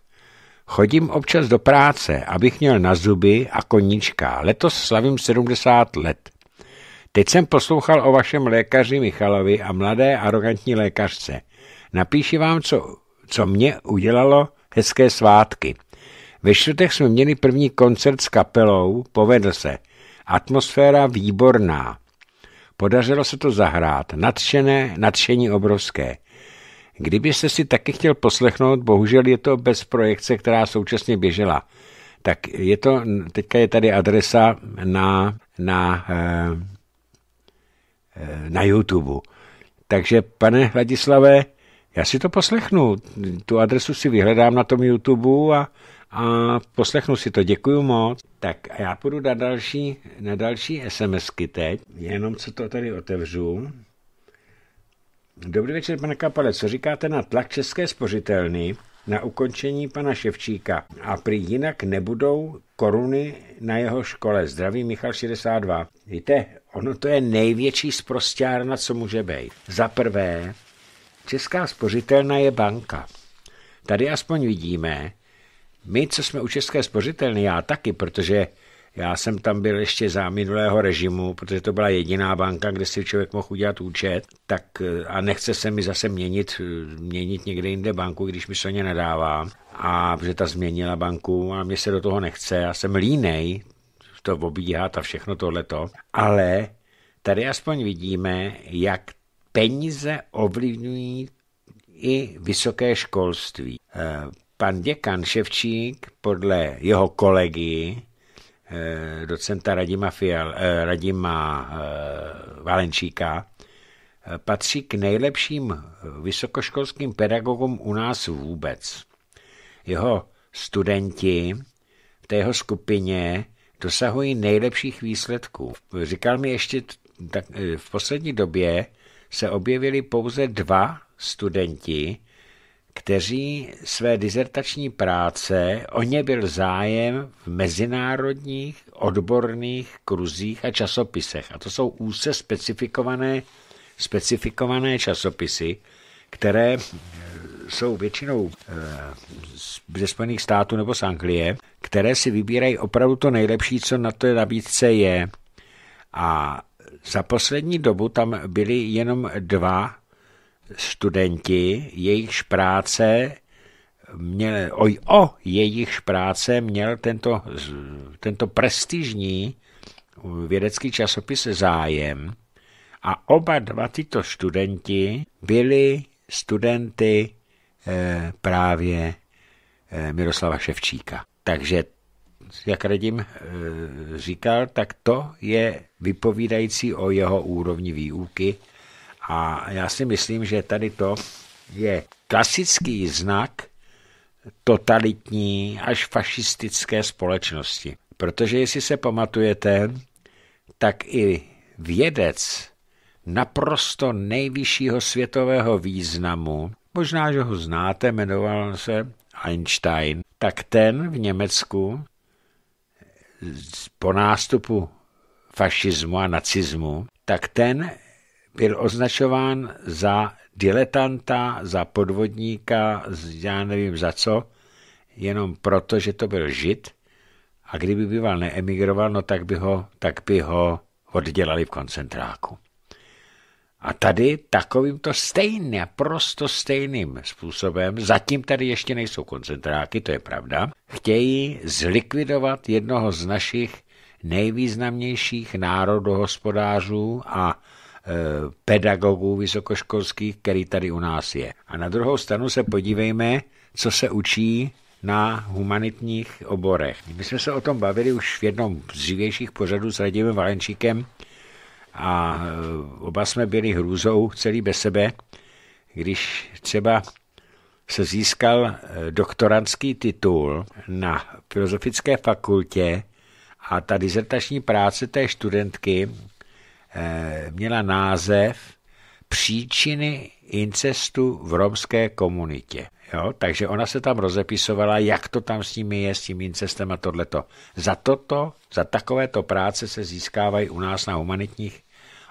Speaker 1: Chodím občas do práce, abych měl na zuby a koníčka. Letos slavím 70 let. Teď jsem poslouchal o vašem lékaři Michalovi a mladé arrogantní lékařce. Napíši vám, co, co mě udělalo hezké svátky. Ve čtvrtek jsme měli první koncert s kapelou, povedl se. Atmosféra výborná. Podařilo se to zahrát, nadšené, nadšení obrovské. Kdybyste si taky chtěl poslechnout, bohužel je to bez projekce, která současně běžela. Tak je to, teďka je tady adresa na, na, eh, eh, na YouTube. Takže, pane Hladislave, já si to poslechnu. Tu adresu si vyhledám na tom YouTube a, a poslechnu si to. Děkuju moc. Tak a já půjdu na další, na další SMSky teď. Jenom co to tady otevřu. Dobrý večer, pane Kapale. Co říkáte na tlak České spořitelny na ukončení pana Ševčíka? A prý jinak nebudou koruny na jeho škole. Zdraví Michal 62. Víte, ono to je největší zprostěrna, co může být. Za prvé, Česká spořitelna je banka. Tady aspoň vidíme, my, co jsme u České spořitelny, já taky, protože já jsem tam byl ještě za minulého režimu, protože to byla jediná banka, kde si člověk mohl udělat účet, tak eh, a nechce se mi zase měnit, eh, měnit někde jinde banku, když mi ně nedává, A že ta změnila banku a mě se do toho nechce, já jsem línej, to obíhat a všechno tohleto, ale tady aspoň vidíme, jak peníze ovlivňují i vysoké školství. Eh, pan děkan Ševčík podle jeho kolegy Eh, docenta Radima, Fial, eh, Radima eh, Valenčíka, patří k nejlepším vysokoškolským pedagogům u nás vůbec. Jeho studenti v té jeho skupině dosahují nejlepších výsledků. Říkal mi ještě, tak v poslední době se objevili pouze dva studenti, kteří své dizertační práce o ně byl zájem v mezinárodních odborných kruzích a časopisech. A to jsou úzce specifikované, specifikované časopisy, které eh, jsou většinou eh, ze Spojených států nebo z Anglie, které si vybírají opravdu to nejlepší, co na té nabídce je. A za poslední dobu tam byly jenom dva studenti, jejichž práce měl, o, o jejichž práce měl tento, tento prestižní vědecký časopis zájem a oba dva tyto studenti byli studenty eh, právě eh, Miroslava Ševčíka. Takže jak Radim eh, říkal, tak to je vypovídající o jeho úrovni výuky a já si myslím, že tady to je klasický znak totalitní až fašistické společnosti. Protože jestli se pamatujete, tak i vědec naprosto nejvyššího světového významu, možná, že ho znáte, jmenoval se Einstein, tak ten v Německu po nástupu fašismu a nacismu, tak ten byl označován za diletanta, za podvodníka, já nevím za co, jenom proto, že to byl žid a kdyby býval neemigroval, no tak by ho, tak by ho oddělali v koncentráku. A tady takovýmto stejným, prosto stejným způsobem, zatím tady ještě nejsou koncentráky, to je pravda, chtějí zlikvidovat jednoho z našich nejvýznamnějších národohospodářů a Eh, pedagogů vysokoškolských, který tady u nás je. A na druhou stranu se podívejme, co se učí na humanitních oborech. My jsme se o tom bavili už v jednom z živějších pořadů s Radimem Valenčíkem a eh, oba jsme byli hrůzou celý bez sebe, když třeba se získal eh, doktorantský titul na Filozofické fakultě a ta dizertační práce té študentky Eh, měla název Příčiny incestu v romské komunitě. Jo? Takže ona se tam rozepisovala, jak to tam s nimi je, s tím incestem a tohleto. Za toto, za takovéto práce se získávají u nás na humanitních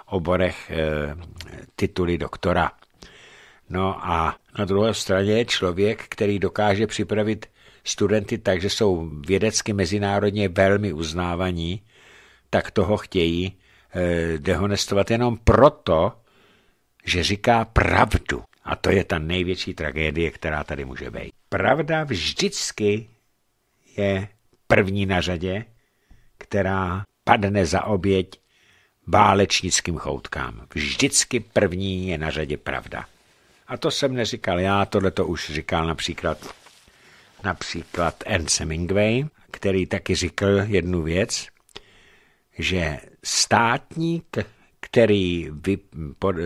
Speaker 1: oborech e, tituly doktora. No a na druhé straně je člověk, který dokáže připravit studenty tak, že jsou vědecky mezinárodně velmi uznávaní, tak toho chtějí Eh, dehonestovat jenom proto, že říká pravdu. A to je ta největší tragédie, která tady může být. Pravda vždycky je první na řadě, která padne za oběť válečnickým choutkám. Vždycky první je na řadě pravda. A to jsem neříkal já, tohle to už říkal například například Ernst Hemingway, který taky říkal jednu věc, že státník, který vy, po, eh,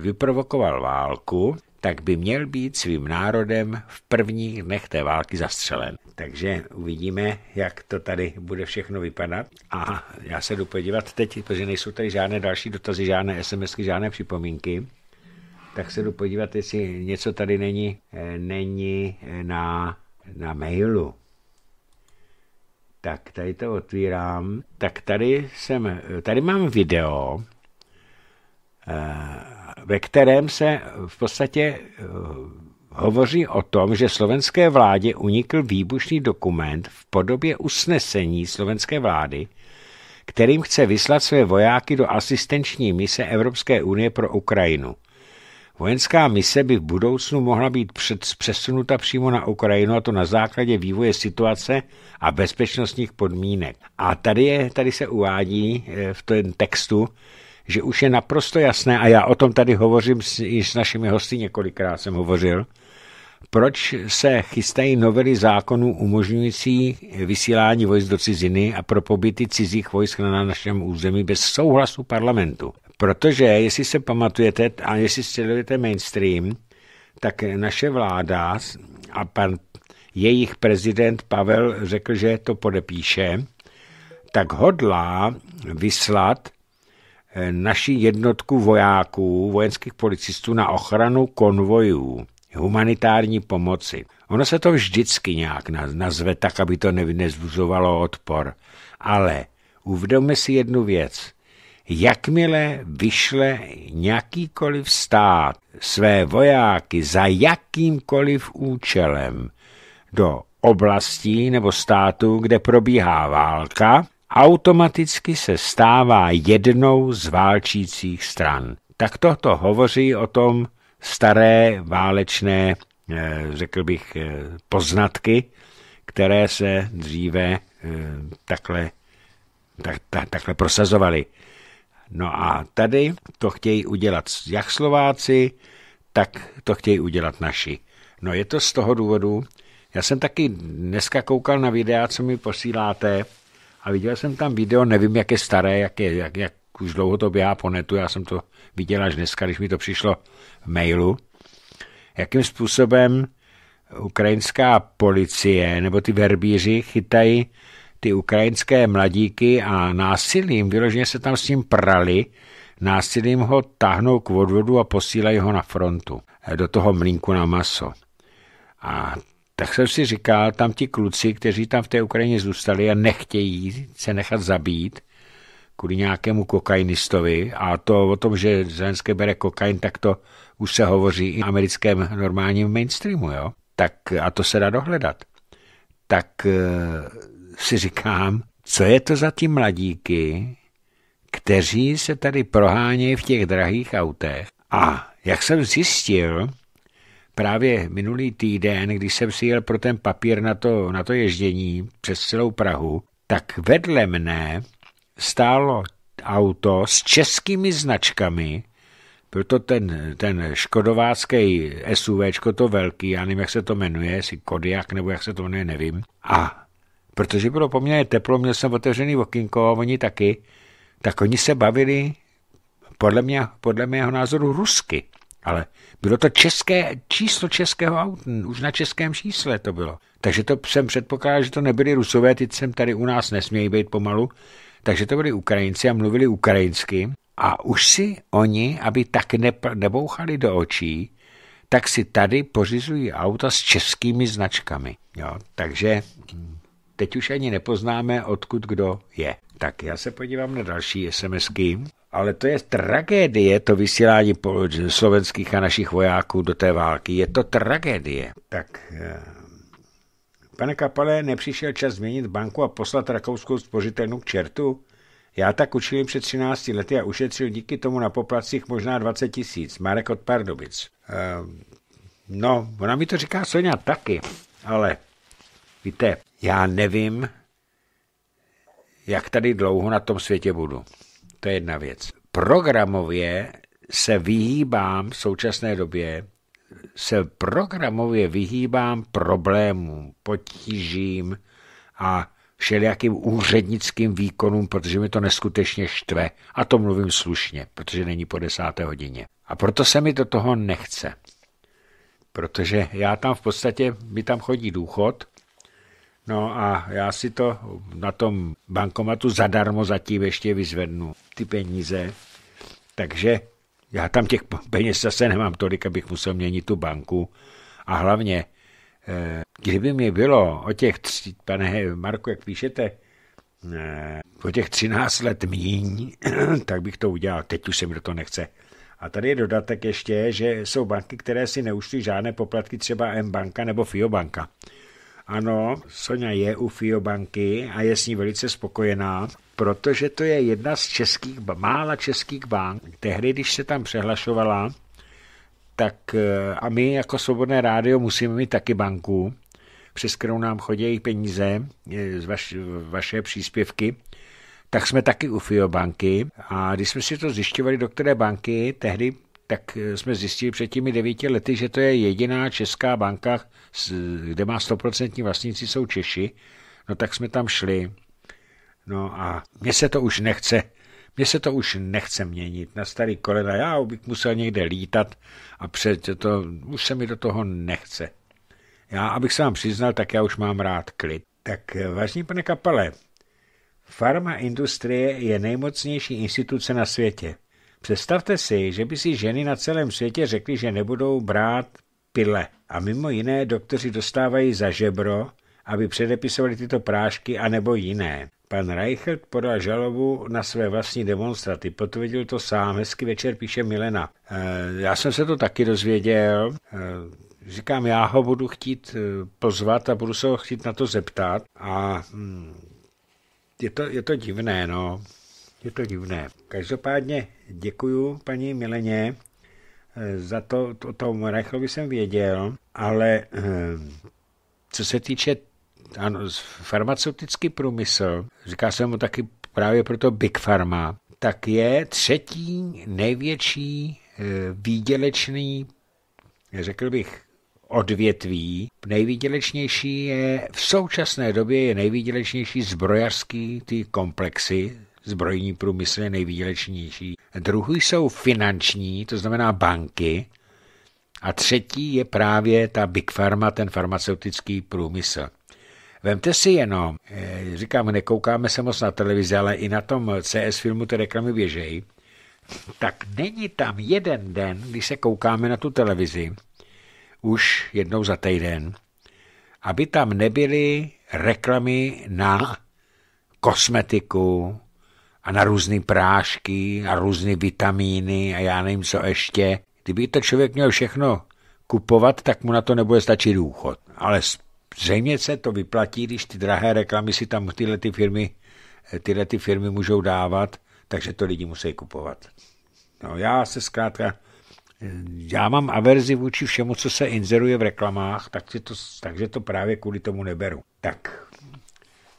Speaker 1: vyprovokoval válku, tak by měl být svým národem v prvních dnech té války zastřelen. Takže uvidíme, jak to tady bude všechno vypadat. A já se jdu podívat teď, protože nejsou tady žádné další dotazy, žádné SMSky, žádné připomínky. Tak se jdu podívat, jestli něco tady není, eh, není eh, na, na mailu. Tak, tady to otvírám. Tak tady jsem, tady mám video, eh, ve kterém se v podstatě eh, hovoří o tom, že slovenské vládě unikl výbušný dokument v podobě usnesení slovenské vlády, kterým chce vyslat své vojáky do asistenční mise Evropské unie pro Ukrajinu – Vojenská mise by v budoucnu mohla být přesunuta přímo na Ukrajinu, a to na základě vývoje situace a bezpečnostních podmínek. A tady, je, tady se uvádí eh, v tom textu, že už je naprosto jasné, a já o tom tady hovořím s, i s našimi hosty několikrát jsem hovořil, proč se chystají novely zákonů umožňující vysílání vojsk do ciziny a pro pobyty cizích vojsk na našem území bez souhlasu parlamentu. Protože, jestli se pamatujete a jestli sledujete mainstream, tak naše vláda a pan jejich prezident Pavel řekl, že to podepíše, tak hodlá vyslat eh, naši jednotku vojáků, vojenských policistů na ochranu konvojů humanitární pomoci. Ono se to vždycky nějak nazve tak, aby to nevzbuzovalo odpor. Ale uvědomme si jednu věc jakmile vyšle nějakýkoliv stát své vojáky za jakýmkoliv účelem do oblastí nebo státu, kde probíhá válka, automaticky se stává jednou z válčících stran. Tak toto hovoří o tom staré válečné, eh, řekl bych, eh, poznatky, které se dříve eh, takhle, tak, tak, takhle prosazovaly. No a tady to chtějí udělat jak Slováci, tak to chtějí udělat naši. No je to z toho důvodu, já jsem taky dneska koukal na videa, co mi posíláte a viděl jsem tam video, nevím, jak je staré, jak, je, jak, jak už dlouho to běhá po netu, já jsem to viděl až dneska, když mi to přišlo v mailu, jakým způsobem ukrajinská policie nebo ty verbíři chytají ty ukrajinské mladíky a násilím, vyloženě se tam s ním prali, násilím ho tahnou k odvodu a posílají ho na frontu, eh, do toho mlínku na maso. A tak jsem si říkal, tam ti kluci, kteří tam v té Ukrajině zůstali a nechtějí se nechat zabít kvůli nějakému kokainistovi, a to o tom, že Zelenské bere kokain, tak to už se hovoří i v americkém normálním mainstreamu, jo? Tak, a to se dá dohledat. Tak eh, si říkám, co je to za ty mladíky, kteří se tady prohánějí v těch drahých autech. A jak jsem zjistil, právě minulý týden, když jsem si jel pro ten papír na to, na to ježdění přes celou Prahu, tak vedle mne stálo auto s českými značkami, proto ten, ten škodovácký SUV, to velký, já nevím, jak se to jmenuje, si Kodiak nebo jak se to jmenuje, nevím. A protože bylo poměrně teplo, měl jsem otevřený okinko a oni taky, tak oni se bavili podle, mě, podle mého názoru rusky. Ale bylo to české, číslo českého auta, už na českém čísle to bylo. Takže to jsem předpokládal, že to nebyli rusové, teď jsem tady u nás nesmějí být pomalu. Takže to byli Ukrajinci a mluvili ukrajinsky. A už si oni, aby tak ne, nebouchali do očí, tak si tady pořizují auta s českými značkami. Jo, takže Teď už ani nepoznáme, odkud kdo je. Tak já se podívám na další SMSky. Ale to je tragédie, to vysílání slovenských a našich vojáků do té války. Je to tragédie. Tak eh, Pane Kapale, nepřišel čas změnit banku a poslat rakouskou spořitelnu k čertu? Já tak učilím před 13 lety a ušetřil díky tomu na poplacích možná 20 tisíc. Marek od Pardubic. Ehm, no, ona mi to říká Sonja taky, ale Víte, já nevím, jak tady dlouho na tom světě budu. To je jedna věc. Programově se vyhýbám v současné době, se programově vyhýbám problémům, potížím a všelijakým úřednickým výkonům, protože mi to neskutečně štve. A to mluvím slušně, protože není po desáté hodině. A proto se mi do toho nechce. Protože já tam v podstatě, mi tam chodí důchod No a já si to na tom bankomatu zadarmo zatím ještě vyzvednu, ty peníze. Takže já tam těch peněz zase nemám tolik, abych musel měnit tu banku. A hlavně, eh, kdyby mi bylo o těch, tři, pane Marku, jak píšete, po eh, těch 13 let míň, tak bych to udělal. Teď už se mi do toho nechce. A tady je dodatek ještě, že jsou banky, které si neúčtují žádné poplatky, třeba M-banka nebo FIO banka. Ano, Sonja je u Fio Banky a je s ní velice spokojená, protože to je jedna z českých, mála českých bank. Tehdy, když se tam přehlašovala, tak eh, a my jako Svobodné rádio musíme mít taky banku, přes kterou nám chodí peníze eh, z vaš, vaše příspěvky, tak jsme taky u Fio Banky a když jsme si to zjišťovali, do které banky, tehdy tak eh, jsme zjistili před těmi devíti lety, že to je jediná česká banka, kde má stoprocentní vlastníci, jsou Češi. No tak jsme tam šli. No a mně se to už nechce, mně se to už nechce měnit na starý kolena. Já bych musel někde lítat a před to, už se mi do toho nechce. Já, abych se vám přiznal, tak já už mám rád klid. Tak eh, vážní pane Kapale, farma industrie je nejmocnější instituce na světě. Představte si, že by si ženy na celém světě řekly, že nebudou brát pile. A mimo jiné doktoři dostávají za žebro, aby předepisovali tyto prášky anebo jiné. Pan Reichelt podal žalobu na své vlastní demonstraty. Potvrdil to sám. hezky večer, píše Milena. E, já jsem se to taky dozvěděl. E, říkám, já ho budu chtít eh, pozvat a budu se ho chtít na to zeptat. A hm, je, to, je to divné, no je to divné. Každopádně děkuju paní Mileně eh, za to, o tom Reichlovi jsem věděl, ale eh, co se týče ano, farmaceutický průmysl, říká se mu taky právě proto Big Pharma, tak je třetí největší eh, výdělečný, řekl bych, odvětví. Nejvýdělečnější je, v současné době je nejvýdělečnější zbrojařský ty komplexy zbrojní průmysl je nejvýdělečnější. Druhý jsou finanční, to znamená banky, a třetí je právě ta big pharma, ten farmaceutický průmysl. Vemte si jenom, eh, říkám, nekoukáme se moc na televizi, ale i na tom CS filmu ty reklamy běžejí, tak není tam jeden den, když se koukáme na tu televizi, už jednou za týden, aby tam nebyly reklamy na kosmetiku, a na různé prášky a různé vitamíny a já nevím co ještě. Kdyby to člověk měl všechno kupovat, tak mu na to nebude stačit důchod. Ale zřejmě se to vyplatí, když ty drahé reklamy si tam tyhle ty firmy, tyhle ty firmy můžou dávat, takže to lidi musí kupovat. No já se zkrátka, já mám averzi vůči všemu, co se inzeruje v reklamách, takže to, takže to právě kvůli tomu neberu. Tak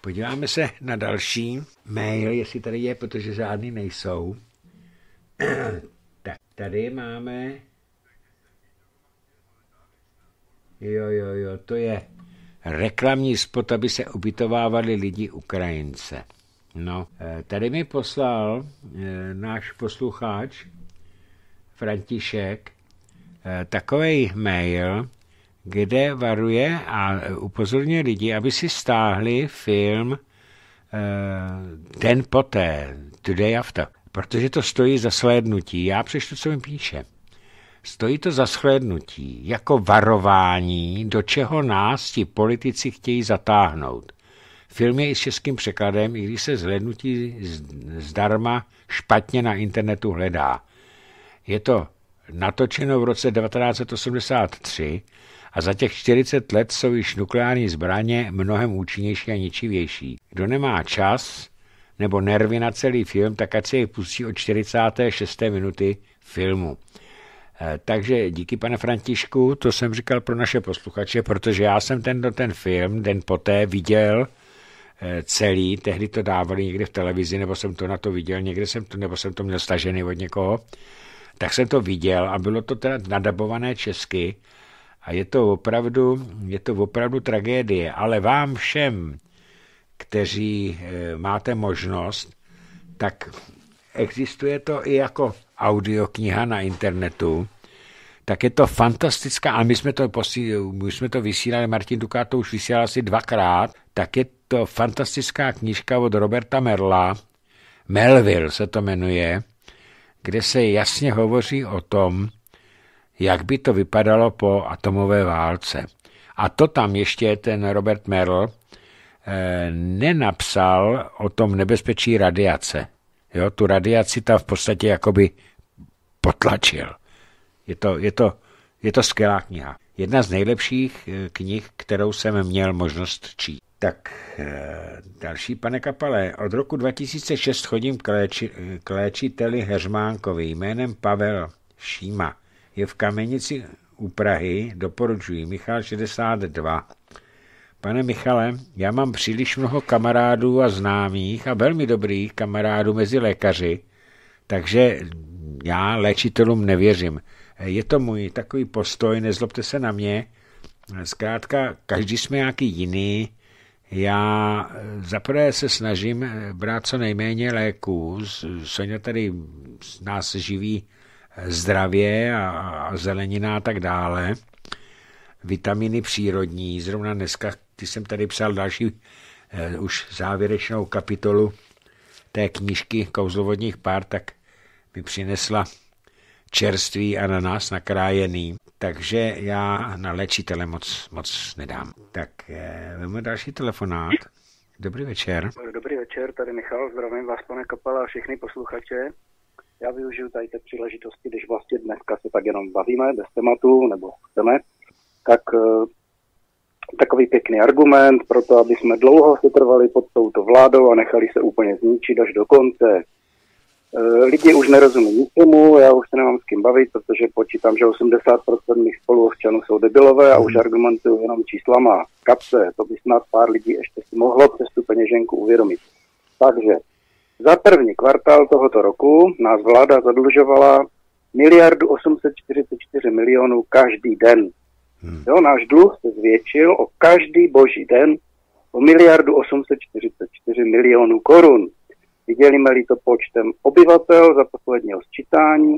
Speaker 1: Podíváme se na další mail, jestli tady je, protože žádný nejsou. tak, tady máme... Jo, jo, jo, to je reklamní spot, aby se ubytovávali lidi Ukrajince. No, eh, tady mi poslal eh, náš posluchač František eh, takový mail, kde varuje a upozorňuje lidi, aby si stáhli film uh, den poté, today after, protože to stojí za slédnutí. Já přečtu, co mi píše. Stojí to za slednutí, jako varování, do čeho nás ti politici chtějí zatáhnout. Film je i s českým překladem, i když se zhlednutí zdarma špatně na internetu hledá. Je to natočeno v roce 1983 a za těch 40 let jsou již nukleární zbraně mnohem účinnější a ničivější. Kdo nemá čas nebo nervy na celý film, tak ať se je pustí od 46. minuty filmu. Eh, takže díky, pane Františku, to jsem říkal pro naše posluchače, protože já jsem ten, ten film den poté viděl eh, celý, tehdy to dávali někde v televizi, nebo jsem to na to viděl, někde jsem to, nebo jsem to měl stažený od někoho, tak jsem to viděl a bylo to teda nadabované česky a je to opravdu, je to opravdu tragédie. Ale vám všem, kteří eh, máte možnost, tak existuje to i jako audiokniha na internetu, tak je to fantastická, a my jsme to, posí, my jsme to vysílali, Martin Dukát to už vysílal asi dvakrát, tak je to fantastická knížka od Roberta Merla, Melville se to jmenuje, kde se jasně hovoří o tom, jak by to vypadalo po atomové válce. A to tam ještě ten Robert Merrill eh, nenapsal o tom nebezpečí radiace. Jo, tu radiaci ta v podstatě jakoby potlačil. Je to, je to, je to skvělá kniha. Jedna z nejlepších eh, knih, kterou jsem měl možnost číst. Tak eh, další, pane Kapale, od roku 2006 chodím k, léči, k léčiteli Heřmánkovi jménem Pavel Šíma je v Kamenici u Prahy, doporučuji, Michal 62. Pane Michale, já mám příliš mnoho kamarádů a známých a velmi dobrých kamarádů mezi lékaři, takže já léčitelům nevěřím. Je to můj takový postoj, nezlobte se na mě. Zkrátka, každý jsme nějaký jiný. Já eh, zaprvé se snažím eh, brát co nejméně léků. Sonja tady nás živí zdravě a, zelenina a tak dále, vitaminy přírodní, zrovna dneska, ty jsem tady psal další eh, už závěrečnou kapitolu té knížky Kouzlovodních pár, tak mi přinesla čerstvý ananas nakrájený, takže já na léčitele moc, moc nedám. Tak eh, máme další telefonát. Dobrý večer.
Speaker 3: Dobrý večer, tady Michal, zdravím vás, pane Kapala a všechny posluchače já využiju tady té příležitosti, když vlastně dneska se tak jenom bavíme bez tématu nebo chceme, tak eh, takový pěkný argument pro to, aby jsme dlouho trvali pod touto vládou a nechali se úplně zničit až do konce. Eh, lidi už nerozumí ničemu, já už se nemám s kým bavit, protože počítám, že 80% mých spoluobčanů jsou debilové a už argumentuju jenom číslama. Kapce, to by snad pár lidí ještě si mohlo přes tu peněženku uvědomit. Takže za první kvartál tohoto roku nás vláda zadlužovala miliardu 844 milionů každý den. Hmm. Jo, náš dluh se zvětšil o každý boží den o miliardu 844 milionů korun. Vydělíme-li to počtem obyvatel za posledního sčítání,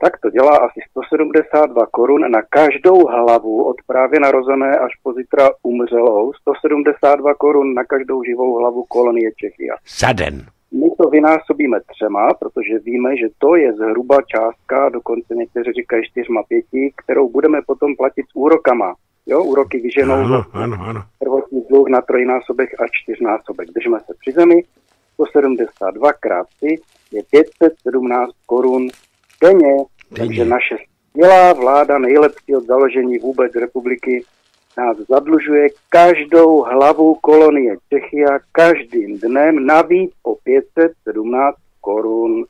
Speaker 3: tak to dělá asi 172 korun na každou hlavu od právě narozené až po zítra umřelou. 172 korun na každou živou hlavu kolonie Čechia. Za den. My to vynásobíme třema, protože víme, že to je zhruba částka, dokonce někteří říkají čtyřma pěti, kterou budeme potom platit s úrokama. Jo, úroky vyženou
Speaker 1: ano, ano, ano.
Speaker 3: prvotní dluh na trojnásobek a čtyřnásobek. Držíme se při zemi, 172 krát 3 je 517 korun denně, denně. takže naše skvělá vláda, nejlepší od založení vůbec republiky, nás zadlužuje každou hlavu kolonie Čechia každým dnem navíc o 517 korun.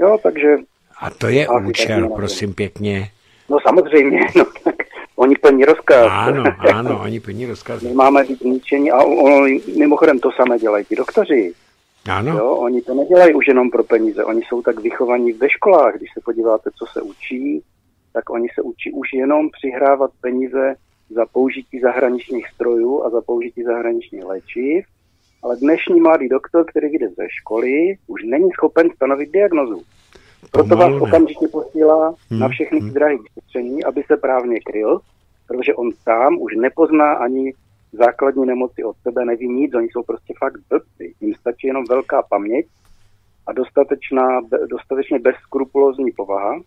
Speaker 3: Jo, takže...
Speaker 1: A to je účel, prosím pěkně.
Speaker 3: No samozřejmě, no tak oni plní rozkaz. Ano, ano, oni plní rozkaz. My máme být ničení a oni mimochodem to samé dělají ti doktoři. Ano. Jo, oni to nedělají už jenom pro peníze, oni jsou tak vychovaní ve školách, když se podíváte, co se učí, tak oni se učí už jenom přihrávat peníze za použití zahraničních strojů a za použití zahraničních léčiv, ale dnešní mladý doktor, který jde ze školy, už není schopen stanovit diagnozu. Proto vás okamžitě posílá hmm, na všechny hmm. drahé aby se právně kryl, protože on sám už nepozná ani základní nemoci od sebe, neví nic, oni jsou prostě fakt blbci. Jim stačí jenom velká paměť a dostatečná, dostatečně bezskrupulózní povaha,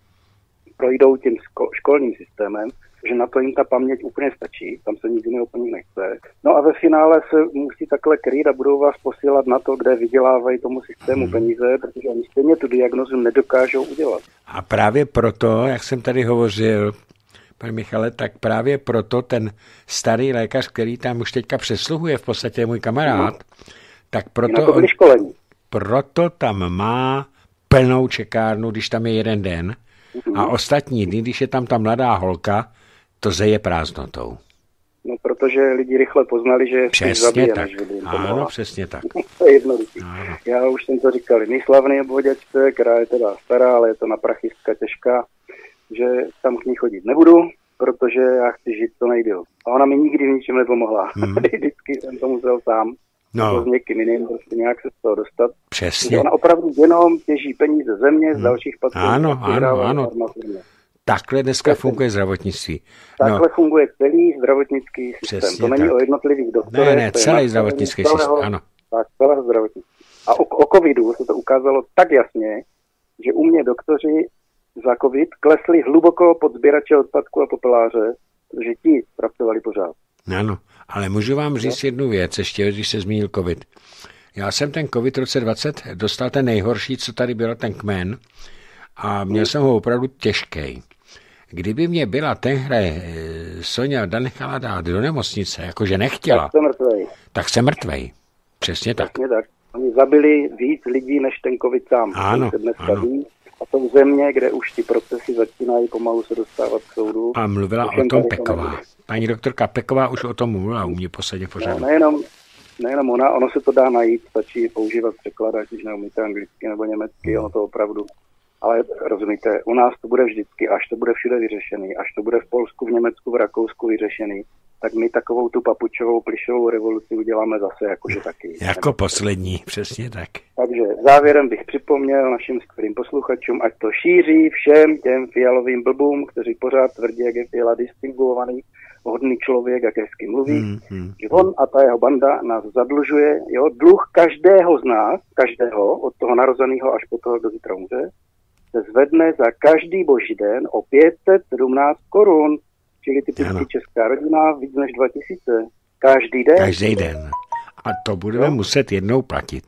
Speaker 3: projdou tím školním systémem že na to jim ta paměť úplně stačí, tam se nic jiného po nich nechce. No a ve finále se musí takhle krýt a budou vás posílat na to, kde vydělávají tomu systému mhm. peníze, protože oni stejně tu diagnozu nedokážou udělat.
Speaker 1: A právě proto, jak jsem tady hovořil, pan Michale, tak právě proto ten starý lékař, který tam už teďka přesluhuje, v podstatě můj kamarád, hmm. tak proto, on, proto tam má plnou čekárnu, když tam je jeden den, mhm. a ostatní dny, když je tam ta mladá holka, to zeje prázdnotou?
Speaker 3: No, protože lidi rychle poznali, že je zabíjen. tak. Ano, to přesně tak. to je jednoduché. Já už jsem to říkal, jiný slavný obvoděčce, která je teda stará, ale je to na prachistka těžká, že tam k ní chodit nebudu, protože já chci žít to nejdýl. A ona mi nikdy v ničem nepomohla. Hmm. Vždycky jsem to musel sám. No. S někým jiným prostě nějak se z toho dostat.
Speaker 1: Přesně. Protože ona
Speaker 3: opravdu jenom těží peníze země, mm. z mhm. dalších patrů. Ano, ano, ano. Země.
Speaker 1: Takhle dneska Přesný. funguje zdravotnictví. No. Takhle no.
Speaker 3: funguje celý zdravotnický systém. Přesně to není tak. o jednotlivých doktorech. Ne, ne, celý zdravotnický celého, systém, ano. Tak, celého zdravotnictví. A o, o covidu se to ukázalo tak jasně, že u mě doktoři za covid klesli hluboko pod sběrače odpadku a popeláře, protože ti pracovali pořád.
Speaker 1: Ano, ale můžu vám říct no? jednu věc, ještě když se zmínil covid. Já jsem ten covid v roce 20 dostal ten nejhorší, co tady byl ten kmen, a měl mm. jsem ho opravdu těžký. Kdyby mě byla tehdy eh, Sonja nechala dát do nemocnice, jakože nechtěla, tak jsem mrtvej. Tak jsem mrtvej. Přesně tak.
Speaker 3: Přesně tak. Oni zabili víc lidí než ten covid sám. Ano, se dneska ano. Ví. A v země, kde už ty procesy začínají pomalu se dostávat k soudu. A mluvila o tom Peková. Tomu.
Speaker 1: Paní doktorka Peková už o tom mluvila u mě posledně no, pořád. No,
Speaker 3: nejenom, nejenom ona, ono se to dá najít, stačí používat překladač, když neumíte anglicky nebo německy, no. ono to opravdu ale rozumíte, u nás to bude vždycky, až to bude všude vyřešený, až to bude v Polsku, v Německu, v Rakousku vyřešený, tak my takovou tu papučovou plišovou revoluci uděláme zase jakože taky. Jako
Speaker 1: poslední, přesně tak.
Speaker 3: Takže závěrem bych připomněl našim skvělým posluchačům, ať to šíří všem těm fialovým blbům, kteří pořád tvrdí, jak je Fiala distinguovaný, hodný člověk, jak hezky mluví, mm, hmm. že on a ta jeho banda nás zadlužuje, jo, dluh každého z nás, každého, od toho narozeného až po toho, kdo zítra umře, se zvedne za každý boží den o 517 korun, čili typicky ano. česká rodina víc než 2000. Každý den. Každý den.
Speaker 1: A to budeme no. muset jednou platit.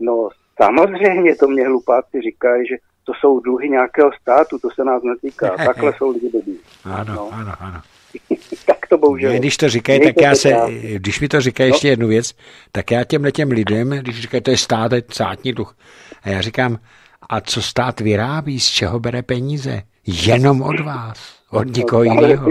Speaker 3: No samozřejmě, to mě hlupáci říkají, že to jsou dluhy nějakého státu, to se nás netýká. Takhle jsou lidi dobí.
Speaker 1: Ano, no. ano, ano. tak to bohužel. Když to říkají, tak já se, když mi to říkají no. ještě jednu věc, tak já těm těm lidem, když říkají, to je stát, státní dluh, a já říkám, a co stát vyrábí, z čeho bere peníze? Jenom od vás, od nikoho jiného.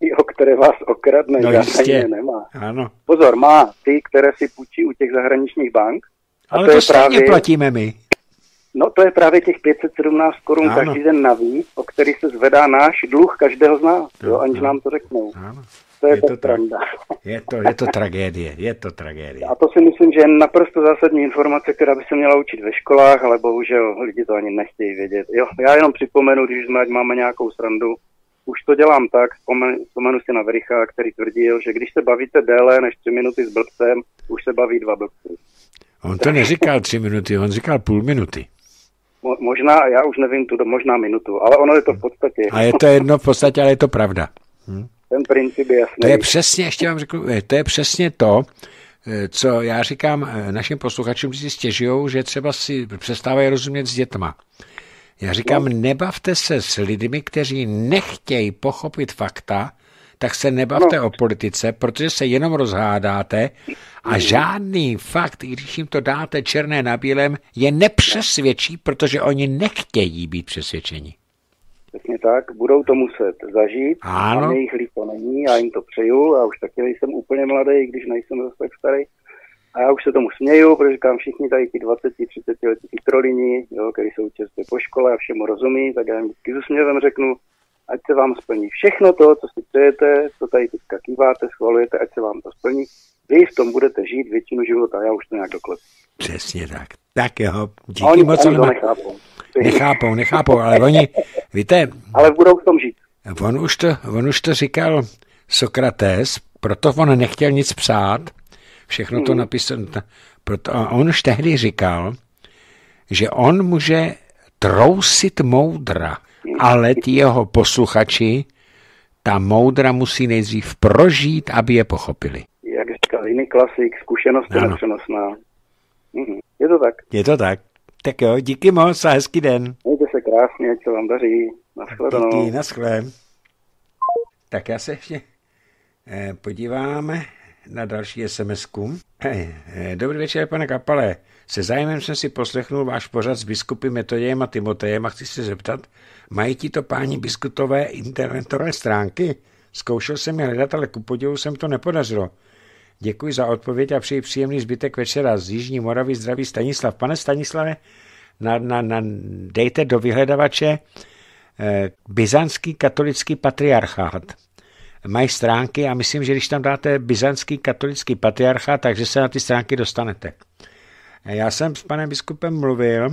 Speaker 3: Jo, které vás okradne, no jistě. nemá. Ano. Pozor, má ty, které si půjčí u těch zahraničních bank.
Speaker 1: Ale to, to je právě... platíme my.
Speaker 3: No to je právě těch 517 korun ano. každý den navíc, o který se zvedá náš dluh každého z nás, jo, aniž ano. nám to řeknou. Ano. To je, je to, tak,
Speaker 1: je, to, je to tragédie, je to tragédie. A
Speaker 3: to si myslím, že je naprosto zásadní informace, která by se měla učit ve školách, ale bohužel lidi to ani nechtějí vědět. Jo, já jenom připomenu, když jsme, ať máme nějakou srandu, už to dělám tak, vzpomenu, vzpomenu si na Vericha, který tvrdil, že když se bavíte déle než tři minuty s blbcem, už se baví dva blbci.
Speaker 1: On to neříkal tři minuty, on říkal půl minuty.
Speaker 3: Mo, možná, já už nevím, tu možná minutu, ale ono je to v podstatě. A je
Speaker 1: to jedno v podstatě, ale je to pravda.
Speaker 3: Hm? Ten princip je jasný. To je
Speaker 1: přesně, ještě vám řeknu, eh, to je přesně to, eh, co já říkám eh, našim posluchačům, kteří si stěžují, že třeba si přestávají rozumět s dětma. Já říkám, no. nebavte se s lidmi, kteří nechtějí pochopit fakta, tak se nebavte no. o politice, protože se jenom rozhádáte a mm. žádný fakt, i když jim to dáte černé na bílém, je nepřesvědčí, protože oni nechtějí být přesvědčeni.
Speaker 3: Přesně tak, budou to muset zažít, ano. a jejich líto není, já jim to přeju, a už taky nejsem úplně mladý, když nejsem zase tak starý. A já už se tomu směju, protože říkám všichni tady ty 20, 30 letí trolini, jo, který jsou čerstvě po škole a všemu rozumí, tak já jim vždycky s řeknu, ať se vám splní všechno to, co si přejete, co tady teďka kýváte, schvalujete, ať se vám to splní. Vy v tom budete žít většinu života, já už to nějak doklad.
Speaker 1: Přesně tak. Tak jo, díky oni, moc. Oni to
Speaker 3: nechápou.
Speaker 1: Nechápou, nechápou, ale oni, víte... Ale budou v tom žít. On už to, on už to říkal Sokrates, proto on nechtěl nic psát, všechno to mhm. napisal. Proto, a on už tehdy říkal, že on může trousit moudra, ale ti jeho posluchači ta moudra musí nejdřív prožít, aby je pochopili. Jak
Speaker 3: říkal jiný klasik, zkušenost je mhm. Je to tak.
Speaker 1: Je to tak. Tak jo, díky moc a hezký den.
Speaker 3: Mějte se krásně, ať se vám daří. Naschledanou. Díky,
Speaker 1: naschle. Tak já se ještě eh, podíváme na další sms -ku. Eh, dobrý večer, pane Kapale. Se zájmem jsem si poslechnul váš pořad s biskupy Metodějem a Timotejem a chci se zeptat, mají ti to páni biskutové internetové stránky? Zkoušel jsem je hledat, ale ku podivu jsem to nepodařilo. Děkuji za odpověď a přeji příjemný zbytek večera z Jižní Moravy. Zdraví Stanislav. Pane Stanislave, na, na, na, dejte do vyhledavače eh, byzantský katolický patriarchát. Mají stránky a myslím, že když tam dáte byzantský katolický patriarchát, takže se na ty stránky dostanete. Eh, já jsem s panem biskupem mluvil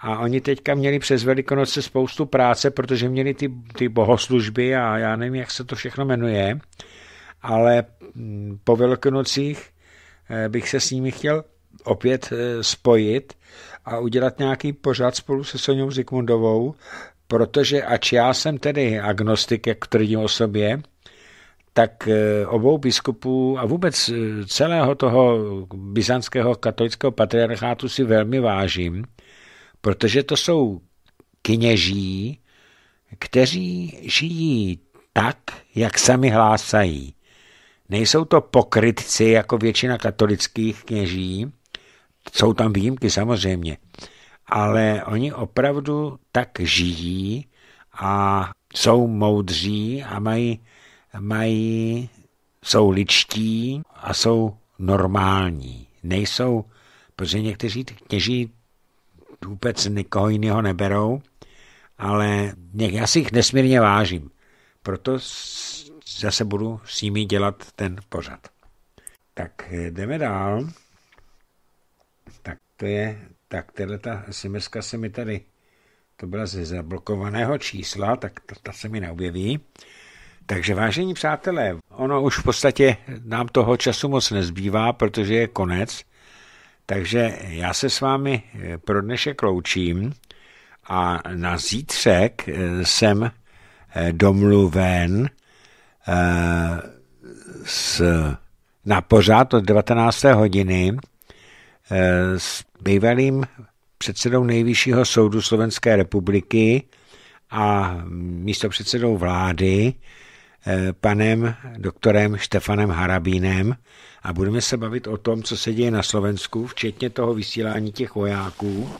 Speaker 1: a oni teďka měli přes Velikonoce spoustu práce, protože měli ty, ty bohoslužby a já nevím, jak se to všechno jmenuje ale mm, po Velkonocích eh, bych se s nimi chtěl opět eh, spojit a udělat nějaký pořád spolu se Soňou Zikmundovou, protože ač já jsem tedy agnostik, jak tvrdím o sobě, tak eh, obou biskupů a vůbec celého toho byzantského katolického patriarchátu si velmi vážím, protože to jsou kněží, kteří žijí tak, jak sami hlásají. Nejsou to pokrytci jako většina katolických kněží, jsou tam výjimky samozřejmě, ale oni opravdu tak žijí a jsou moudří a mají, mají jsou ličtí a jsou normální. Nejsou, protože někteří kněží vůbec nikoho jiného neberou, ale já si jich nesmírně vážím. Proto zase budu s nimi dělat ten pořad. Tak eh, jdeme dál. Tak to je, tak tahle ta sms se mi tady, to byla ze zablokovaného čísla, tak ta, ta se mi neobjeví. Takže vážení přátelé, ono už v podstatě nám toho času moc nezbývá, protože je konec. Takže já se s vámi eh, pro dnešek loučím a na zítřek eh, jsem domluven Eh, s, na pořád od 19. hodiny eh, s bývalým předsedou Nejvyššího soudu Slovenské republiky a místo předsedou vlády eh, panem doktorem Štefanem Harabínem a budeme se bavit o tom, co se děje na Slovensku, včetně toho vysílání těch vojáků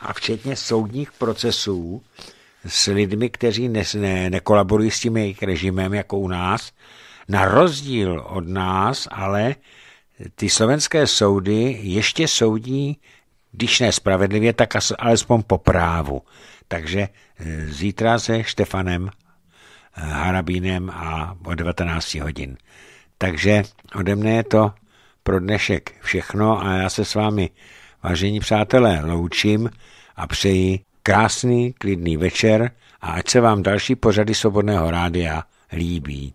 Speaker 1: a včetně soudních procesů, s lidmi, kteří ne, ne, nekolaborují s tím jejich režimem jako u nás. Na rozdíl od nás, ale ty slovenské soudy ještě soudí, když ne spravedlivě, tak alespoň po právu. Takže eh, zítra se Štefanem eh, Harabínem a o 19 hodin. Takže ode mne je to pro dnešek všechno a já se s vámi, vážení přátelé, loučím a přeji Krásný, klidný večer a ať se vám další pořady Svobodného rádia líbí.